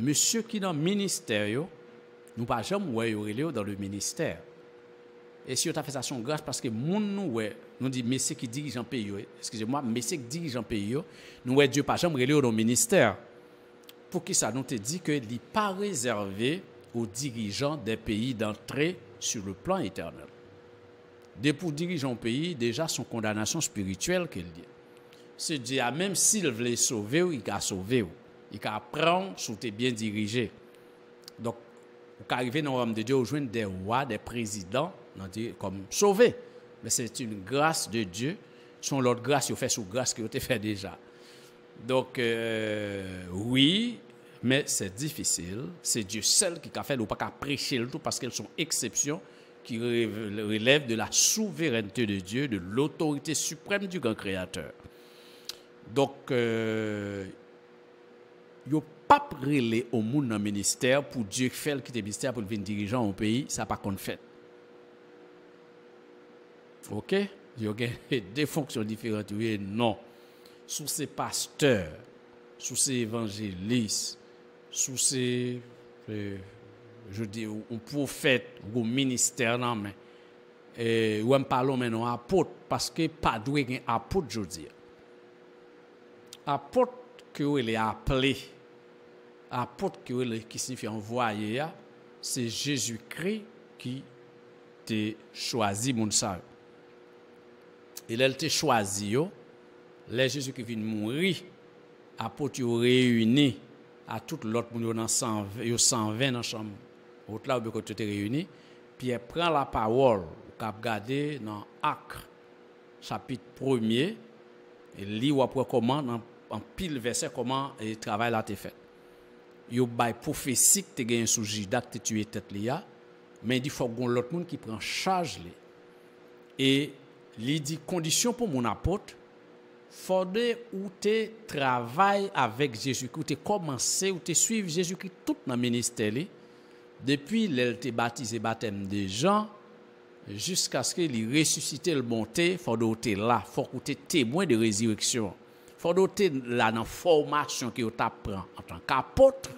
monsieur qui est dans le ministère, nous ne pouvons jamais dans le ministère et si on a fait ça son grâce parce que mon nous ouais nous dit mais c'est qui dirigeant pays excusez-moi mais c'est qui dirige dirigeant pays nous ouais Dieu pas jamais est au ministère pour qui ça nous te dit que n'est pas réservé aux dirigeants des pays d'entrée sur le plan éternel des pour un pays déjà son condamnation spirituelle qu'il dit c'est Dieu ah, même s'il veut sauver ou il a sauvé ou il appris sous tes bien dirigé donc qu'arriver arriver dans l'homme de Dieu, vous des rois, des présidents, comme sauver, Mais c'est une grâce de Dieu. Son l'autre grâce, il fait sous grâce qu'il a fait déjà. Donc, euh, oui, mais c'est difficile. C'est Dieu seul qui a fait le pas qu'à prêcher le tout parce qu'elles sont exceptions qui relèvent de la souveraineté de Dieu, de l'autorité suprême du grand créateur. Donc, il euh, n'y pas au monde dans le ministère pour Dieu faire le ministère pour devenir dirigeant au pays, ça n'a pas qu'on fait. Ok? Il y a des fonctions différentes. non. Sous ces pasteurs, sous ces évangélistes, sous ces, euh, je dis, ou prophètes, ou ministères, non, mais, et, eh, ou en parlant maintenant apôtre, parce que pas doué un apôtre, je dis. que vous est appelé, apôtre que vous qui signifie envoyé, c'est Jésus-Christ qui t'a choisi, mon salut. Et là, il te choisi, les Jésus qui vient mourir, tu réunis à tout l'autre monde dans 120 dans la chambre. Autre là, où tu réunis, Pierre prend la parole, cap regarder dans Acre, chapitre 1 et lit après comment, en pile verset, comment le travail a été fait. Il y a une prophétie qui a été sous Jida, que dit qu'il mais il faut que l'autre monde qui prend charge. Et Li di kondisyon pou moun apote, fode ou te travay avèk Jejou ki ou te komansè ou te suiv Jejou ki tout nan menestè li. Depi lèl te batize batèm de Jean, jisk aske li resusite l montè, fode ou te la, fode ou te temwen de rezireksyon. Fode ou te la nan fòmasyon ki ou ta pran an tan kapote,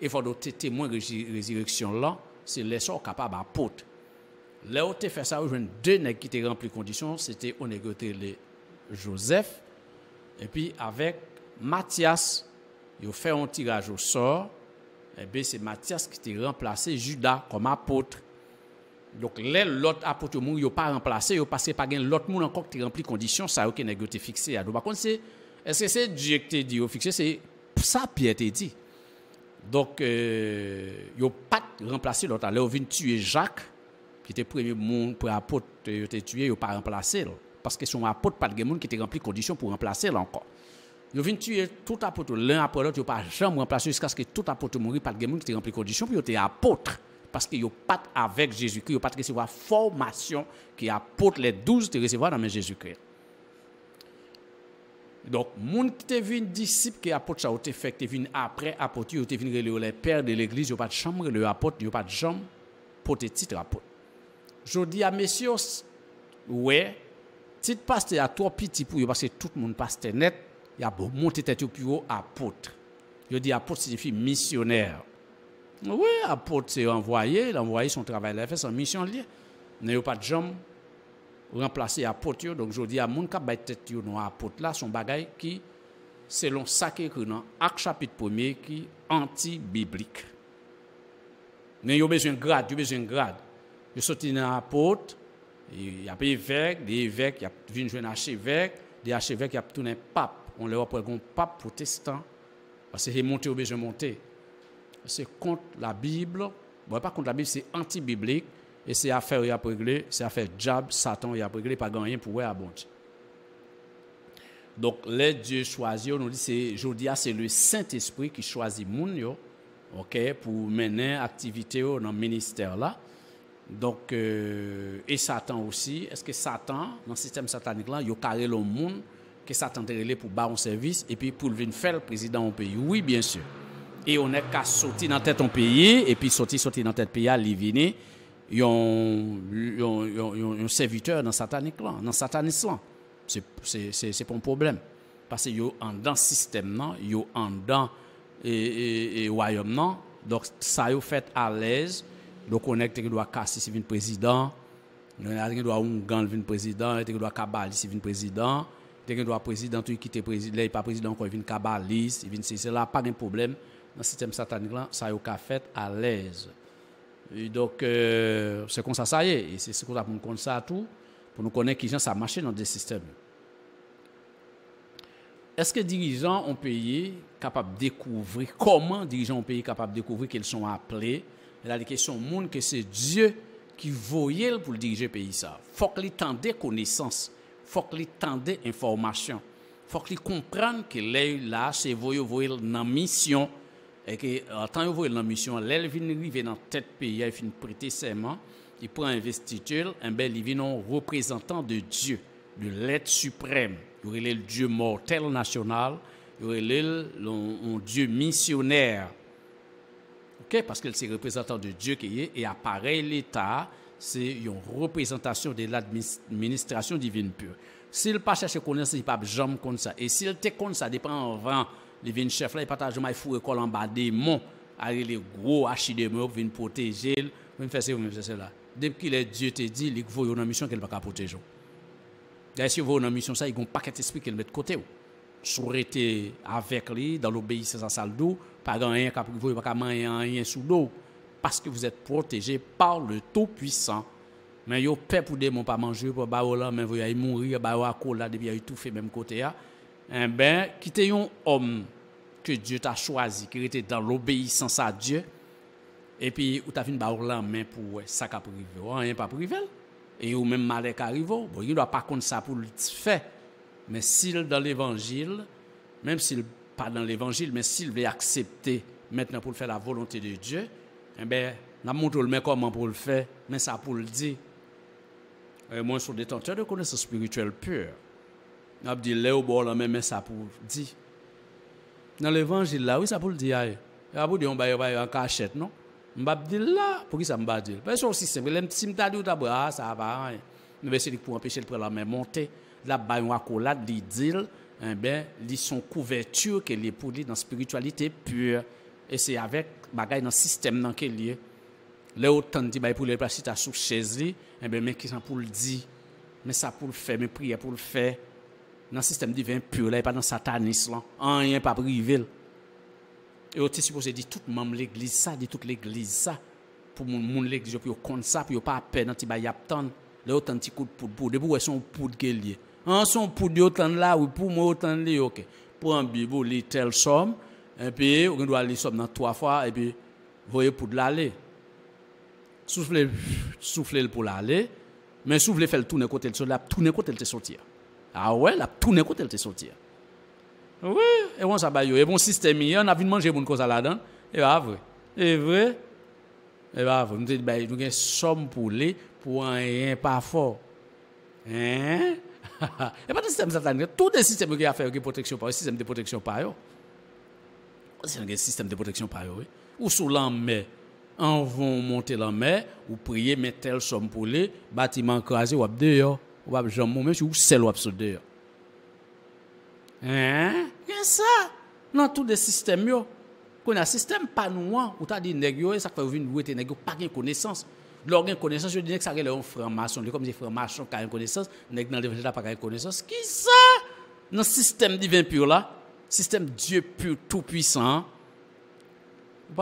e fode ou te temwen rezireksyon lan, se lè son kapab apote. Là où fait ça, où deux nègres qui étaient remplis conditions, c'était on négocier les Joseph et puis avec Mathias, ils ont fait un tirage au sort. Et eh bien c'est Matthias qui a remplacé Judas comme apôtre. Donc l'autre apôtre ils n'ont pas remplacé, ils ont passé par l'autre monde encore qui rempli conditions, ça OK négocié fixé. par contre c'est est-ce que c'est Dieu qui t'a dit au fixé, c'est ça qui a été dit. Donc euh, ils pas remplacé l'autre, ils ont tuer Jacques qui était premier monde pour apôtre euh, était tué, pas remplacé parce que son apôtre pas de monde qui était rempli conditions pour remplacer là encore. Ils vient tuer tout apôtre l'un après l'autre, ils pas jamais remplacé jusqu'à ce que tout apôtre mourit. pas de monde qui était rempli conditions pour était apôtre parce qu'ils n'ont pas avec Jésus-Christ, ils a pas recevoir formation qui apôtre les douze de recevoir dans Jésus-Christ. Donc, moun qui te vin disciple qui apôtre ça, ou te fait, te vin après apôtre, ou te vin les pères de l'église, ou pas de chambre, le apôtre, pas de chambre, pour titre apôtre je dis à messieurs, ouais, si pasteur a trop petit pour vous, parce que tout le monde pasteur net, il a monté tête pour vous, apôtre. Je dis apôtre signifie missionnaire. Oui, apôtre c'est envoyé, envoyé son travail, il a fait son mission lié. Il n'y a pas de jambes remplacé apôtre. Donc je dis à mon cap, il bah, tête apôtre là, son bagage qui, selon ça qui dans Acte chapitre 1 qui est anti-biblique. il a besoin de grade, il a besoin de grade. Je sorti dans apôtre, il y a des évêques, des évêques, il y a une jeune archevêque, des archevêques, il y a tout un pape. On le voit un pape protestant. Parce qu'il est monté au besoin monté. C'est contre la Bible. pas contre la Bible, c'est anti-biblique. Et c'est affaire, il a à C'est affaire, Jab, Satan, il y a pour Pas gagné pour à Donc, les dieux choisis, nous dit, c'est aujourd'hui, c'est le Saint-Esprit qui choisit les OK, pour mener activité oh, dans le ministère là. Donc, euh, et Satan aussi. Est-ce que Satan, dans le système satanique là, il a carré le monde que Satan est pour faire un service et puis pour venir faire le président au pays Oui, bien sûr. Et on est qu'à sortir dans tête du pays et puis sortir, sortir dans tête pays à Livini, il y a un serviteur dans satanique là, dans satanisme là. C'est pas un problème. Parce qu'il y a un système il y a un dans et, royaume Donc, ça fait à l'aise. Donc on est qui doit casser si vient président, on est qui doit Ungan vient président, qui doit cabaliser si vient président, qui doit président tout quitter président, il pas président quand il vient cabaliser il vient c'est là pas de problème dans le système satanique là, ça yo ka fait à l'aise. donc euh, c'est comme ça ça y est, c'est ce qu'on a pour nous ça tout pour nous connaître qui gens ça marche dans des systèmes. Est-ce que dirigeants ont pays capable de découvrir comment dirigeants ont pays capable de découvrir qu'ils sont appelés la au monde que c'est Dieu qui voyait pour diriger le pays Il Faut qu'il tende connaissance, faut qu'il tende information, faut qu'il comprenne que là c'est voyer voyer dans mission et que en tant que voyer dans mission, l'elle vient arriver dans tête pays, il vient prêter serment, il prend investiture, un bel il vient en représentant de Dieu, de l'être suprême, il est le Dieu mortel national, il est le Dieu missionnaire OK? Parce qu'elle c'est représentant de Dieu qui est, et appareil l'État, c'est une représentation de l'administration divine pure. S'il pas chercher connaître, il pas jamais comme ça. Et s'il te comme ça, dépend en vent, il vient chef là, il partage jamais fourré col en bas des monts, avec les gros archidémons, vient protéger, vient faire ça, vient faire cela. Depuis que Dieu te dit, il faut une mission qu'elle va protéger. D'ailleurs, si vous avez une mission, ça, il n'y a pas qu'un esprit qu'elle met de côté souhaité avec lui dans l'obéissance à Dieu... pas rien rien, sous l'eau, parce que vous êtes protégé par le Tout-Puissant. Mais yo ne pour pas manger, pour bah là, mais vous allez mourir, bah à depuis vous tout même côté là. Eh ben, quittez un homme que Dieu t'a choisi, qui était dans l'obéissance à Dieu, et puis ou avez fait un mais pour ça qu'a privé, rien pas privé. Et ou même qui arrive, bon, il doit pas compter ça pour le faire. Mais s'il dans l'évangile, même s'il pas dans l'évangile, mais s'il veut accepter maintenant pour faire la volonté de Dieu, eh bien, la montre le comment pour le faire, mais ça pour le dire. Et euh, moi, je suis détenteur de connaissances spirituelles pures. Je dit... là, mais ça pour le dire. Dans l'évangile, là, oui, ça pour le dire. Et ah, dit... on va en cachette, non? Je là, pour qui ça me dit... dire? Parce ben, que c'est aussi simple. Si je me dis, ah, ça va, je vais essayer pour empêcher le prendre la main montée. la bayon wakou la li dil, eh li son kouvertu ke li pou li nan spiritualite pure. E se avek bagay nan sistem nan ke li. Le ou tan di bay pou li plasita sou chese li, men kisan pou li di, men sa pou li fe, men priye pou li fe. Nan sistem di ven pure, la e pa nan satanis lan, anye pa privil. E ou te suppose di tout mam l'eglisa, di tout l'eglisa, pou moun l'eglisa pou yo konsa, pou yo pape nan ti bay aptan, le ou tan ti kout pout pout, de pou wè son pout ke liye. en hein, son poudre autant là ou pour moi autant li OK pour un bibo lit telle somme et puis on doit lire somme dans trois fois et puis voyez pour l'aller souffler souffler pour l'aller mais souffler faire tourner côté le tourner côté le sortir ah ouais la tourner côté le sortir oui et bon ça et bon système y en a vite manger bonne cause là dedans et va vrai et vrai et bah, vous me dites, ben nous avons une somme pour les, pour un rien pas fort. Hein? Ha ha ha, e pati sistem sa tan gen, tout de sistem yon gen afer gen proteksyon pa yo, sistem de proteksyon pa yo. Sistem gen sistem de proteksyon pa yo, ou sou lanme, an von monte lanme, ou priye metel sompoli, batiman krasi wap de yo, wap jomo men, si ou sel wap so de yo. Hein, gen sa, nan tout de sistem yo, kon a sistem panouan, ou ta di negyo, e sak fay ouvi nou ete negyo, pa gen konesans. lorsqu'on a connaissance, je dis que ça relève un franc-maçon. Comme des franc maçon qui il une connaissance, il n'a pas de connaissance. Qui ça Dans le système divin pur là, système Dieu pur, tout puissant, hein. ou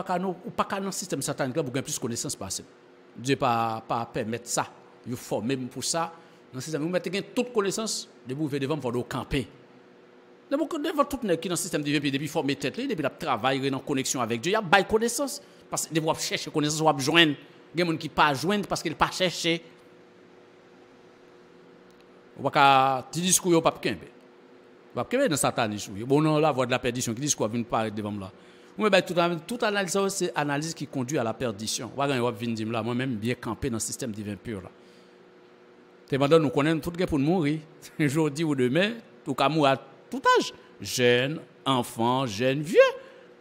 pas dans le système satanique là, vous avez plus de connaissance possible. Dieu pas pas permettre ça. Vous formez pour ça. Dans le système, vous mettez toute connaissance, de vous devant, vous camper. Devant tout le monde qui est dans le système divin, depuis former tête, depuis la travail, dans connexion avec Dieu, il y a de connaissance. Parce que vous chercher connaissance, vous avez joindre gens qui ne jouent parce qu'ils pas chercher. Ou pas tu dis que pas pas pas que dans satanisme. Bon, non, la voie de la perdition, qui dit qu'on vient parler devant moi. Oui, ben, tout, tout analyse, c'est analyse qui conduit à la perdition. Moi-même, bien campé dans le système divin pur. Maintenant, nous connaissons tout le monde pour mourir. Aujourd'hui [LAUGHS] ou demain, tout le monde à tout âge. Jeune, enfant, jeune, vieux.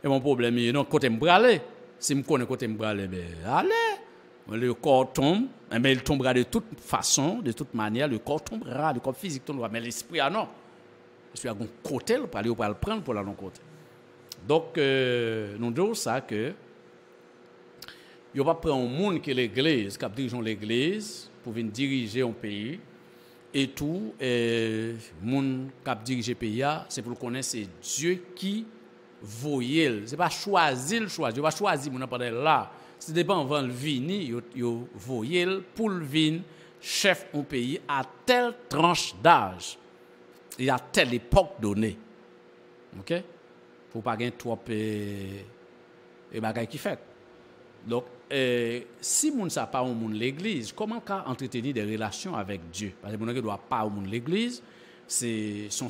Et mon problème, c'est que je me suis Si me connais, je me ben allez le corps tombe, eh, mais il tombera de toute façon, de toute manière, le corps tombera, le corps physique tombera, mais l'esprit, ah non. L'esprit a un côté, pour aller le prendre pour non côté. Donc, euh, nous disons ça que, il n'y a pas prendre un monde qui est l'église, qui dirige l'église, pour venir diriger un pays, et tout, le euh, monde qui dirige le pays, c'est pour connaître c'est Dieu qui voyait. C'est pas choisir le choix. Dieu va choisir, mon là se depan van l vini, yo, yo voyel pou l vin chef ou pays à telle tranche d'âge et à telle époque donnée. Ok? ne pas gen trop e, euh, e bagay ki fèt. Donc, eh, si moun sa pa ou moun l'Eglise, koman ka relations avec Dieu Parce que Pase moun anke pas pa ou moun l'Église, c'est son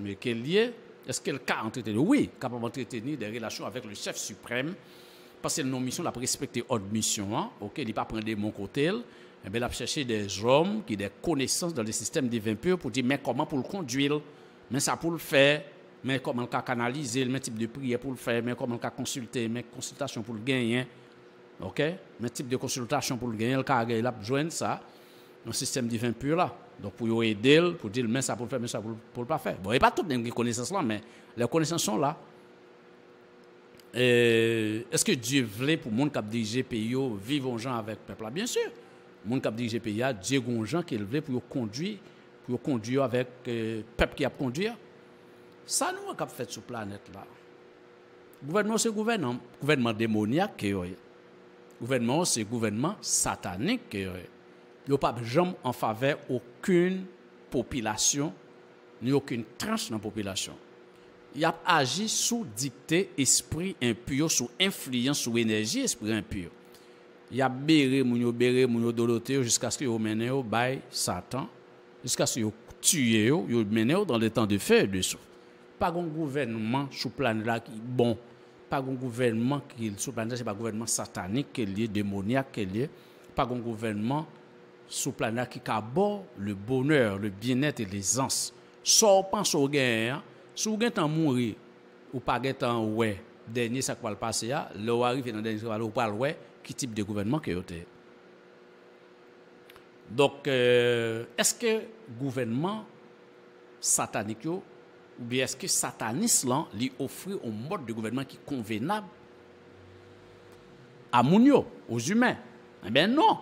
Mais est lien Est-ce qu'il ka entretenir Oui, kapab entretenir des relations avec le chef suprême parce que nos missions, la respecter admission, mission, hein, ok, il pas prendre mon côté, mais il a cherché des hommes qui ont des connaissances dans le système divin pur pour dire, mais comment pour le conduire, mais ça pour le faire, mais comment le canaliser, le type de prière pour le faire, mais comment le consulter, mais consultation pour le gagner, ok, mais type de consultation pour le gagner, le cas, il a besoin de ça, dans le système divin pur. là. Donc, pour aider, pour dire, mais ça pour le faire, mais ça pour, pour le pas faire. Bon, il n'y a pas toutes les connaissances là, mais les connaissances sont là. Euh, est-ce que Dieu voulait pour mon qui dirigent dirigé pays vivre en gens avec le peuple Bien sûr. gens qui dirigent dirigé pays Dieu gon gens qui voulait pour conduire pour conduire avec le euh, peuple qui a conduire. Ça nous a fait sur planète là. Gouvernement c'est gouvernement gouvernement démoniaque Gouvernement c'est gouvernement satanique a pas jamais en faveur aucune population ni aucune tranche dans la population il a agi sous dictée esprit impur, sous influence, sous énergie esprit impur. Il a béré, mounio béré, mounio doloté, jusqu'à ce qu'il mène au bail Satan, jusqu'à ce qu'il tue, il mène dans le temps de feu dessous. Pas un gouvernement sous plan là qui bon, pas un gouvernement qui sous planète, c'est pas un gouvernement satanique qui est démoniaque qui est pas un gouvernement sous là qui beau le bonheur, le bien-être et l'aisance. Sors, pense au gain, hein. Si vous avez mouri, ou pas en ouais, dernier ça qui va le passer, le arrive dans le dernier ça ou pas le ouais, qui type de gouvernement que vous Donc, euh, est-ce que le gouvernement satanique, ou est-ce que le satanisme... lui offre un mode de gouvernement qui est convenable à Mounio, aux humains Eh bien non.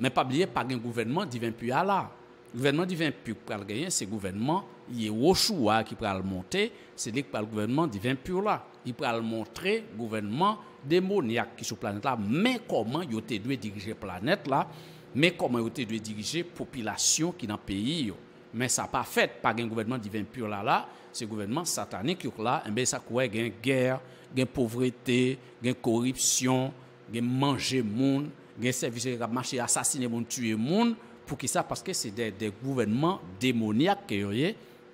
Mais pas oublier, pas un gouvernement divin puis à là. Le gouvernement divin puis pour le c'est gouvernement il y a qui peut le monter, c'est par le gouvernement divin pur là. Il peut le montrer, gouvernement démoniaque qui est sur la planète là, mais comment il doit diriger diriger planète là, mais comment il doit diriger diriger population qui est dans le pays. Mais ça pas fait par un gouvernement divin pur là là, c'est gouvernement satanique qui là, et eh bien ça courait il a une guerre, une pauvreté, une corruption, une manger monde, il service qui marcher assassiner monde, tuer monde pour qui ça parce que c'est des, des gouvernements démoniaques qui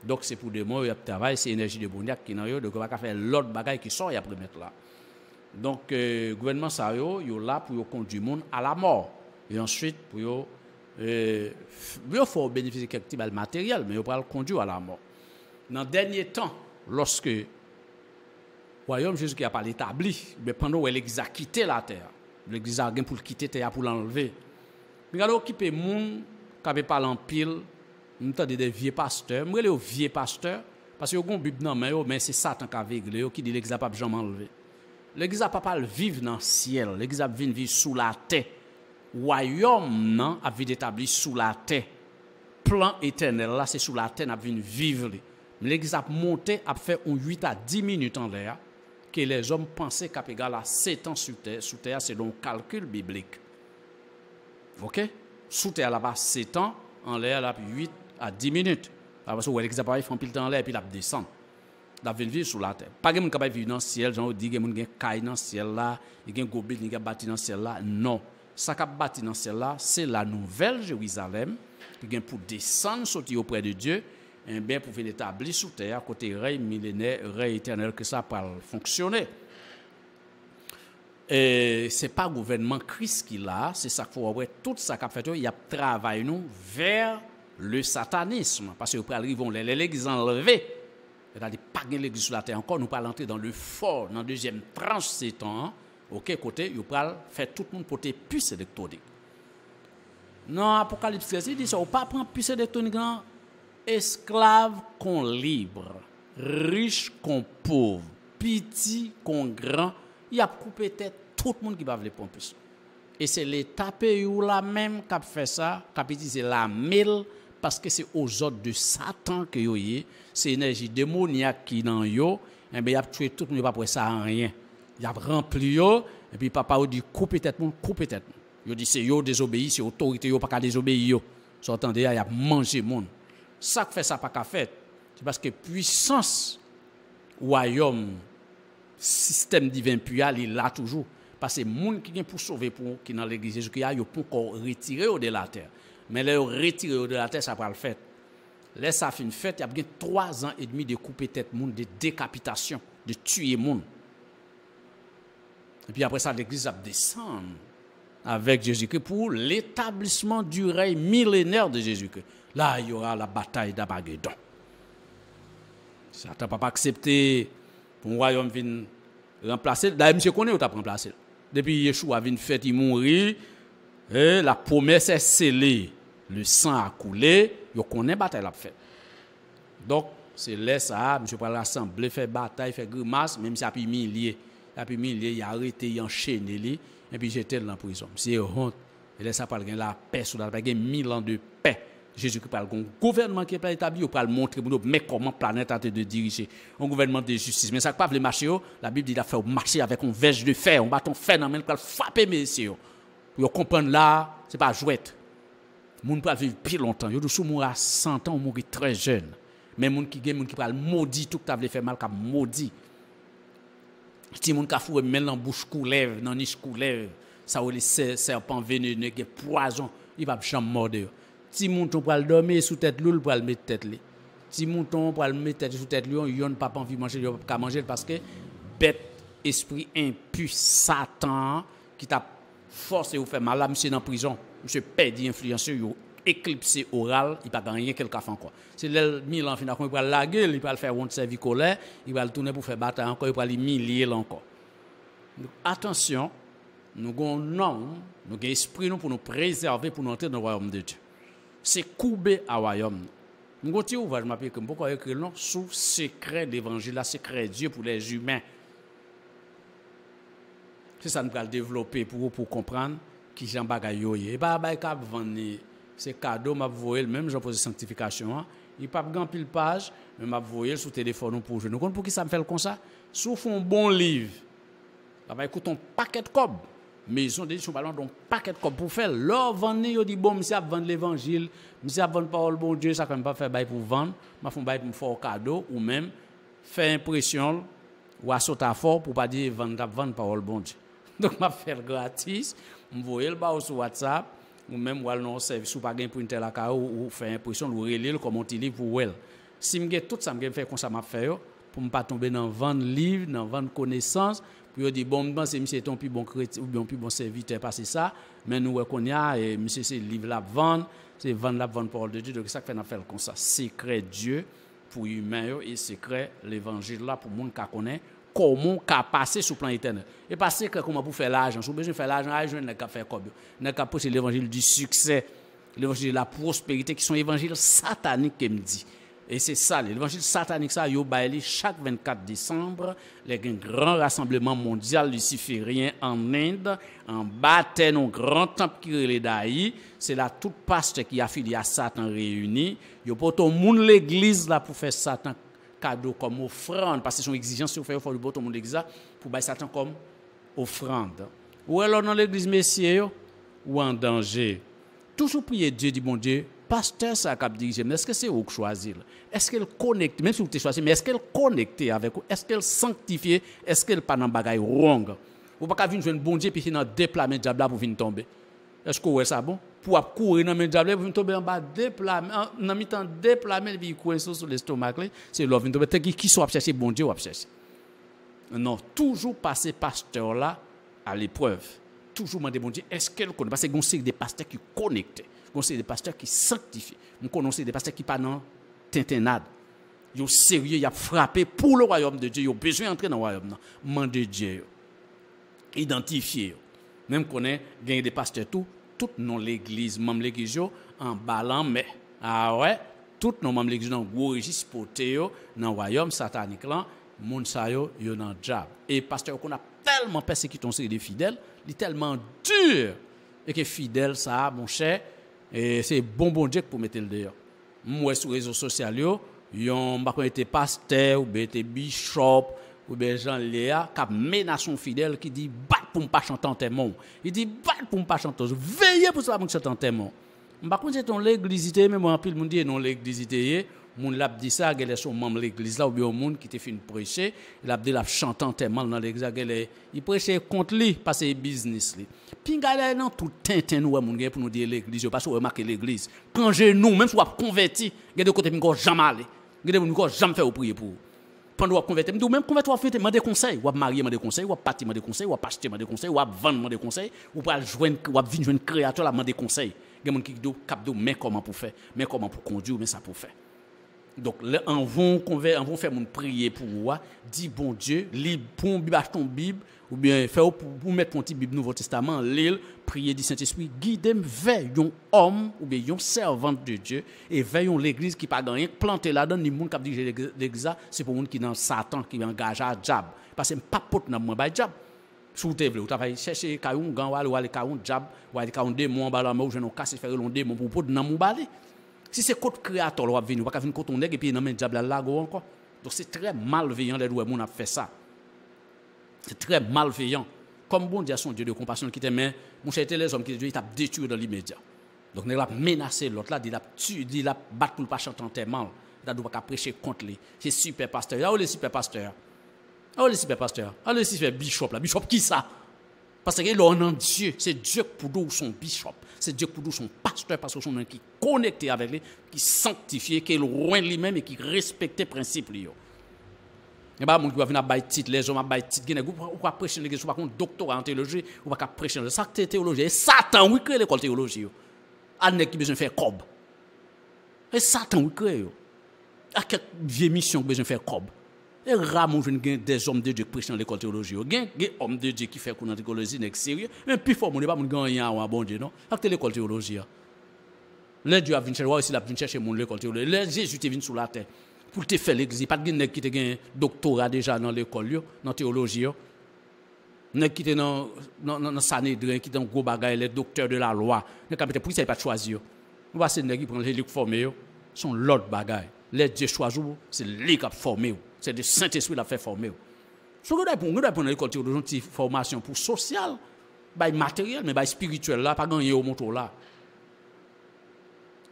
donc c'est pour des il y a travail, c'est l'énergie de Boniac qui est là, donc on va faire l'autre bagaille qui sort, il y a mettre là. Donc le euh, gouvernement ça il est là pour conduire le monde à la mort. Et ensuite, pour euh, il faut bénéficier de quelques petits matériel, mais il pas le conduire à la mort. Dans le dernier temps, lorsque le royaume Jésus qui a pas l'établi, mais pendant qu'il a quitté la terre, l'église a pour le quitter terre pour l'enlever. Mais a occupé le monde qui pas l'empile, m'entendez des vieux pasteurs, m'rele des vieux pasteurs parce que gon Bible dans main mais c'est Satan qui aveugle qui dit l'église n'a pas jamais enlevé. L'église n'a pas vivre dans le ciel, l'église a vivre sous la terre. Royaume non a vivre établi sous la terre. Plan éternel là c'est sous la terre n'a vivre vivre. L'église a monté a fait un 8 à 10 minutes en l'air que les hommes pensaient qu'à égal à 7 ans sur terre, sous terre selon calcul biblique. OK Sous terre là-bas 7 ans, en l'air là 8 à 10 minutes. Parce que vous voyez que appareils font pile temps en l'air et puis ils descendent. Ils viennent vivre sur la terre. Pas que capable qui vivre dans le ciel, j'en dit que mon gens caillent dans le ciel là, ils ont gobé, ils ont bâti dans le ciel là. Non. Ce qui a bâti dans le ciel là, c'est la nouvelle Jérusalem qui pour descendre, sortir auprès de Dieu, et bien pour venir établir sur terre, côté règne millénaire, règne éternel, que ça parle fonctionner. Et n'est pas le gouvernement Christ qui l'a, c'est ça qu'il faut avoir tout ça a fait, il y a travail nous vers le satanisme, parce que après arrivons l'église enlevée, c'est-à-dire pas l'église sur la terre encore, nous pas entrer dans le fort, dans la deuxième tranche ces temps, auquel côté, nous pas faire tout le monde porter puce électronique. Non, Apocalypse 13, il dit ça, on pas prendre puce électronique, hein. esclave qu'on libre, riche qu'on pauvre, petit qu'on grand, il a coupé tête tout le monde qui va les prendre puce. Et c'est l'État pays ou la même qui a fait ça, qui a dit c'est la mille parce que c'est aux ordres de Satan que yo y c'est énergie démoniaque qui dans yo, et eh ben y a tué tout monde pas pour ça en rien. Y a rempli yo et puis papa ou dit coupe tête mon coupe tête. Yo dit c'est yo désobéi, c'est autorité yo pas qu'à désobéir yo. déjà, y a mangé monde. Ça fait ça pas qu'à fait C'est parce que puissance royaume système divin puyal il là toujours parce que monde qui vient pour sauver pour qui dans l'église Jésus-Christ, ils pour retirer de la terre. Mais lè de de la tête faire. la fête fait une fête, il y a trois 3 ans et demi de couper tête, monde, de décapitation de tuer monde. Et puis après ça, l'église va descendre avec Jésus-Christ Pour l'établissement du règne millénaire de Jésus-Christ. Là, il y aura la bataille d'Abagédon. Satan pa royaume vienne remplacer. mwayon vin remplase. on t'a Jésus remplacé. fait Yeshua fête Il mourit Et La promesse est scellée. Le sang a coulé, yo connaît bataille l'a fait. Donc c'est là ça, monsieur pas l'assemblée fait bataille, fait grimace, même si a pu millier, a pu millier, il a arrêté, il a enchaîné li, et puis j'étais dans la prison. C'est honte. Et là ça parle la paix sous la paix, mille ans de paix. Jésus-Christ parle un gouvernement qui est établi, on parle montrer mais comment la planète a été dirigée. Un gouvernement de justice. Mais ça ne pas les marcher, la Bible dit qu'il a fait marcher avec un verge de fer, un bâton fer dans la main, pour frapper messieurs. Vous comprendre là, c'est pas jouette moun pas vivre plus longtemps. Yo sou mourir à 100 ans ou mourir très jeune. Mais moun qui gen moun qui parle maudit tout t'a fait mal ka maudit. Ti moun ka foué men dans bouche niche ça ou les serpents poison, il va jamais mordre. Ti ton dormir sous tête loul mettre tête li. Ti ton tête sous tête yon pas envie manger, yon pas manger parce que bête esprit impu, Satan qui t'a forcé ou fait mal à monsieur dans prison monsieur perdu influenceur, il éclipsé oral, il pas rien quelque fait encore. C'est le Milan quoi il va la gueule, il va faire rond service colère, il va le tourner pour faire bataille encore, il va le millier encore. attention, nous avons nom, nous avons esprit pour nous préserver pour nous entrer dans le royaume de Dieu. C'est couper à royaume. Nous avons ouvrage, je ma comme pourquoi écrit non sous secret d'évangile, secret Dieu pour les humains. C'est ça nous allons développer pour pour comprendre qui j'en bagayoye, yo Et pas bah, bagay kap vanni, c'est cadeau m'a voyé, même j'en pose sanctification, hein. il pas grand pile page, mais m'a voyé sous téléphone pour jouer. Nous pour qui ça me fait comme ça? sous un bon livre. Là, va bah, écouter un paquet de cob. Mais ils ont dit, ils bah, parlant d'un paquet de cob pour faire. Leur vanni, ils dit, bon, monsieur a vendre l'évangile, monsieur a vendre parole, bon Dieu, ça quand même pas faire bail pour vendre, m'a fait bail pour me faire cadeau, ou même, faire impression, ou à sauter fort pour pas dire, vendre, vendre parole, bon Dieu. [LAUGHS] Donc, m'a faire gratis, m'envoyer le bas sur WhatsApp ou même ou non service ou pas printer la ou faire impression ou relire comme on livre pour elle. Si tout ça faire comme ça m'a fait pour ne pas tomber dans vendre livre, dans vendre connaissance pour dire bon ben c'est monsieur ton plus bon chrétien ou bien plus bon serviteur passé ça mais nous qu'on a et monsieur c'est livre la vendre, c'est vendre la vendre parole de Dieu donc ça fait faire comme ça secret Dieu pour humain et secret l'évangile là pour monde qui connaît comment qu'a passer sur plan éternel. Et passer que comment pour faire l'argent, si besoin de faire l'argent, l'argent ne qu'à faire comme n'a qu'à pousser l'évangile du succès, l'évangile de la prospérité qui sont évangiles sataniques comme me dit. Et c'est ça, l'évangile satanique ça yo baili chaque 24 décembre, les grand rassemblement mondial luciférien en Inde, en baptême au grand temple qui est d'Aï, c'est là toute pasteur qui a affilié à Satan réuni, yo porte de monde l'église là pour faire Satan cadeau, comme offrande, parce que son exigence, si vous faites du bon, le monde dit pour baisser Satan comme offrande. Ou alors dans l'église, messieurs, ou en danger. Toujours prier Dieu, dit bon Dieu, pasteur ça cap dirigé, mais est-ce que c'est vous qui choisissez Est-ce qu'elle connecte, même si vous choisi, mais est-ce qu'elle connecte avec vous Est-ce qu'elle sanctifie Est-ce qu'elle pas dans bagaille wrong Ou pas qu'à venir jouer un bon Dieu, puis dans déplamer le diable pour venir tomber. Est-ce que vous ça bon pour courir dans mes diable... pour tomber en bas déplamé plats, en mettant déplamé deux plats, sur l'estomac. C'est l'homme Qui soit chercher, bon Dieu, va chercher. Non, toujours passer pasteur là à l'épreuve. Toujours demander, bon Dieu, est-ce qu'elle connaît Parce que c'est des pasteurs qui connectent, c'est des pasteurs qui sanctifient, c'est des pasteurs qui pas dans tintinade. Ils sont sérieux, ils ont frappé pour le royaume de Dieu, ils ont besoin d'entrer dans le royaume. Mandez Dieu, Identifier... Même qu'on a gagné des pasteurs tout, tout nos l'église, même l'église en balan mais ah ouais, tout non même l'église dans gros registre théo, dans royaume satanique là, moun sa yo yo dans diable. Et pasteur qu'on a tellement persécuté on série des fidèles, il est tellement dur et que fidèle ça mon cher et c'est bon bon Dieu pour mettre le dehors. Moi sur les réseaux sociaux yon m'a été pasteur ou bien bishop ou bien Jean Léa qui menace son fidèle qui dit bah pour ne pas chanter en témoin. Il dit battre pour ne pas chanter. Veillez pour ne pas chanter en témoin. Par contre, c'est l'église, mais moi, en pile, monde dit non, l'église, eh, mon lab dit ça, il est membre de l'église là, ou bien au monde qui était une prêcher, il a dit la chantant tellement dans l'église, il prêchait contre lui, parce que c'est business. lui. Puis il a dans tout tintin nous, pour nous dire l'église, parce que remarque l'église. Quand j'ai nous, même si on converti, il y a des côtés qui ne jamais allés, il y a des gens qui ne jamais faire prier pour pendant qu'on convertir, ou même convertir, on fait des conseils, ou des conseils, ou des conseils, ou des conseils, ou des conseils, ou joindre, ou créateur, des conseils. des comment pour faire, mais comment pour conduire, mais ça pour faire. Donc, en vont va, faire mon prier pour moi, dit bon Dieu, lis bon Bible, ton Bible, ou bien faire pour, mettre mon petit Bible Nouveau Testament, lire, prier du Saint-Esprit, guider vers un homme ou bien un servante de Dieu et veillons l'église qui pas gagné, planter là-dedans, ni monde qui a dirigé l'église, c'est pour monde qui dans Satan, qui est engagé à Parce que pas pote moi, Si vous voulez, vous avez chercher un gang, ou un ou un ou pour si c'est côté créateur, on va venir, on va venir côté on et puis non un diable là encore. Donc c'est très malveillant les gens a fait ça. C'est très malveillant. Comme bon Dieu son Dieu de compassion qui nous, mon cher les hommes qui Dieu il t'a détruit dans l'immédiat. Donc il a menacé l'autre là, il a tué, il a battu pour pas chanter tellement, il a va prêcher contre lui. C'est super pasteur. Ah oh, les super pasteur. Ah oh, les super pasteur. Ah oh, les super bishop là, bishop qui ça? Parce qu'ils ont un Dieu. C'est Dieu pour nous son bishop. C'est Dieu pour nous son pasteur. Parce que son qui connecté avec lui, qui sanctifié, qui est loin lui-même et qui respecte les principes. Et bah, mon va venir à titre, les hommes à Baïtite, qui vous pouvez pas prêcher une question, par contre, doctorat en théologie, vous pouvez pas prêcher ça, théologie. Et Satan, oui, crée l'école théologie. Anne qui besoin de faire cob. Et Satan, oui, crée. À quelle vieille mission besoin de faire cob. Et rarement a des hommes de Dieu qui dans l'école théologique. Il y a des hommes de Dieu qui font qu'on a théologie, n'est sérieux. Mais plus fort, n'y a pas gagné à un bon Dieu, non? Avec l'école théologie. Hein. Les Dieu a venu chercher, aussi, il a venu chercher mon l'école théologie. Les Jésus est venu sur la terre pour te faire l'église. Pas de gens qui ont un doctorat déjà dans l'école, dans la théologie. Nèg qui était dans dans qui ont un gros bagage les docteurs de la loi. Nèg capitaine pour ça pas choisi. On va les nèg qui prend les formé yo, sont l'autre bagage. Les dieux choisissent c'est lui qui a c'est le Saint-Esprit l'a fait former. So, nous devons prendre l'école, nous devons une formation pour social, by bah, matériel, mais by bah, spirituel, là, pas gagner au monde là.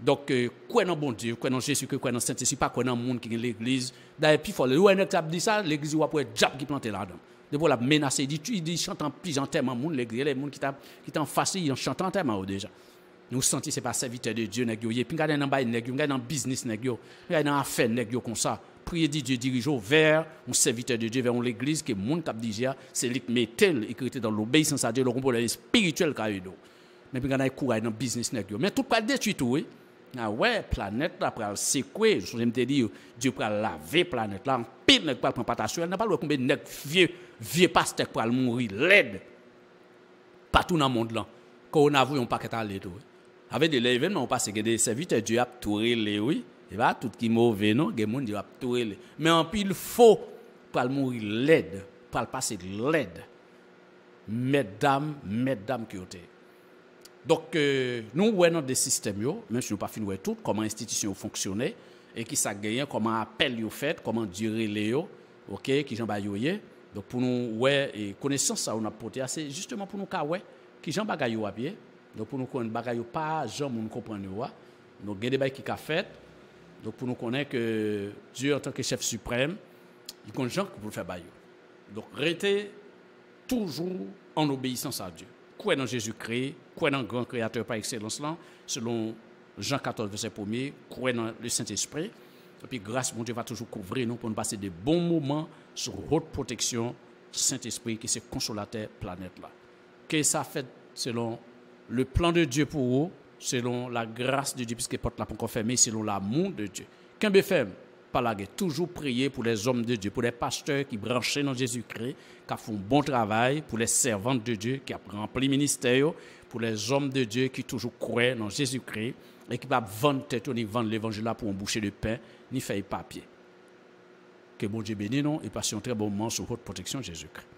Donc, euh, quoi dans bon Dieu, quoi dans Jésus, quoi dans Saint-Esprit, pas quoi dans le monde qui est l'église. D'ailleurs, puis, il faut dit ça, l'église, il y diable qui planter là-dedans. De pour la menacer, il dit, chante en pis en monde, l'église, les monde qui est en face, il chante en termes oh, déjà. Nous sentons, c'est pas serviteur de Dieu, nest puis, regardez dans le business, il regardez dans l'affaire, nest comme ça prier dit Dieu dirigeons vers un serviteur de Dieu, vers l'église qui est mon cap ah, c'est lui qui tel écrit dans l'obéissance à Dieu, le problème spirituel a eu. Mais puis on a courage dans le business mais tout pas détruit tout oui. Ah ouais, planète là pral secouer, je te dire Dieu pral laver planète là, pile nèg pral prendre patation, n'a pas le combien nèg vieux vieux pasteur pral mourir laide. Partout dans le monde là. Coronavirus on pas qu'à aller tout. Avec des événements on passe que des serviteurs Dieu a touré les oui et va bah, tout qui mauvais, non, les gens va tourer. Mais en plus pile, faux pour mourir laide, pour passer laide. Mesdames, mesdames qui ont Donc, euh, nous, ouais, dans des systèmes, yo, même si nous pas fini ouais, tout, comment institution fonctionne et qui ça gagne, comment appel yo fait, comment durer les ok, qui j'en baille Donc, pour nous, ouais, et connaissance ça, on a porté, assez justement pour nous, ouais, qui j'en bagaille à pied. Donc, pour nous, qu'on bagaille pas, gens, on comprendre nous, donc, des bails qui sont faits donc, pour nous connaître que Dieu, en tant que chef suprême, il compte gens pour le faire bailler. Donc, restez toujours en obéissance à Dieu. Quoi dans Jésus-Christ, quoi dans le grand créateur par excellence, là, selon Jean 14, verset 1er, quoi dans le Saint-Esprit. Et puis, grâce, mon Dieu va toujours couvrir nous pour nous passer des bons moments sur haute protection Saint-Esprit qui est consolateur planète là. Que ça fait selon le plan de Dieu pour vous, selon la grâce de Dieu, puisque porte la pour confirmer selon l'amour de Dieu. Qu'un BFM, la toujours prier pour les hommes de Dieu, pour les pasteurs qui branchent dans Jésus-Christ, qui font bon travail, pour les servantes de Dieu qui rempli le ministère, pour les hommes de Dieu qui toujours croient dans Jésus-Christ et qui ne vendent tête ni vendre l'évangile pour un boucher de pain, ni faire papier. Que bon Dieu bénisse non et passez un très bon moment sous votre protection, Jésus-Christ.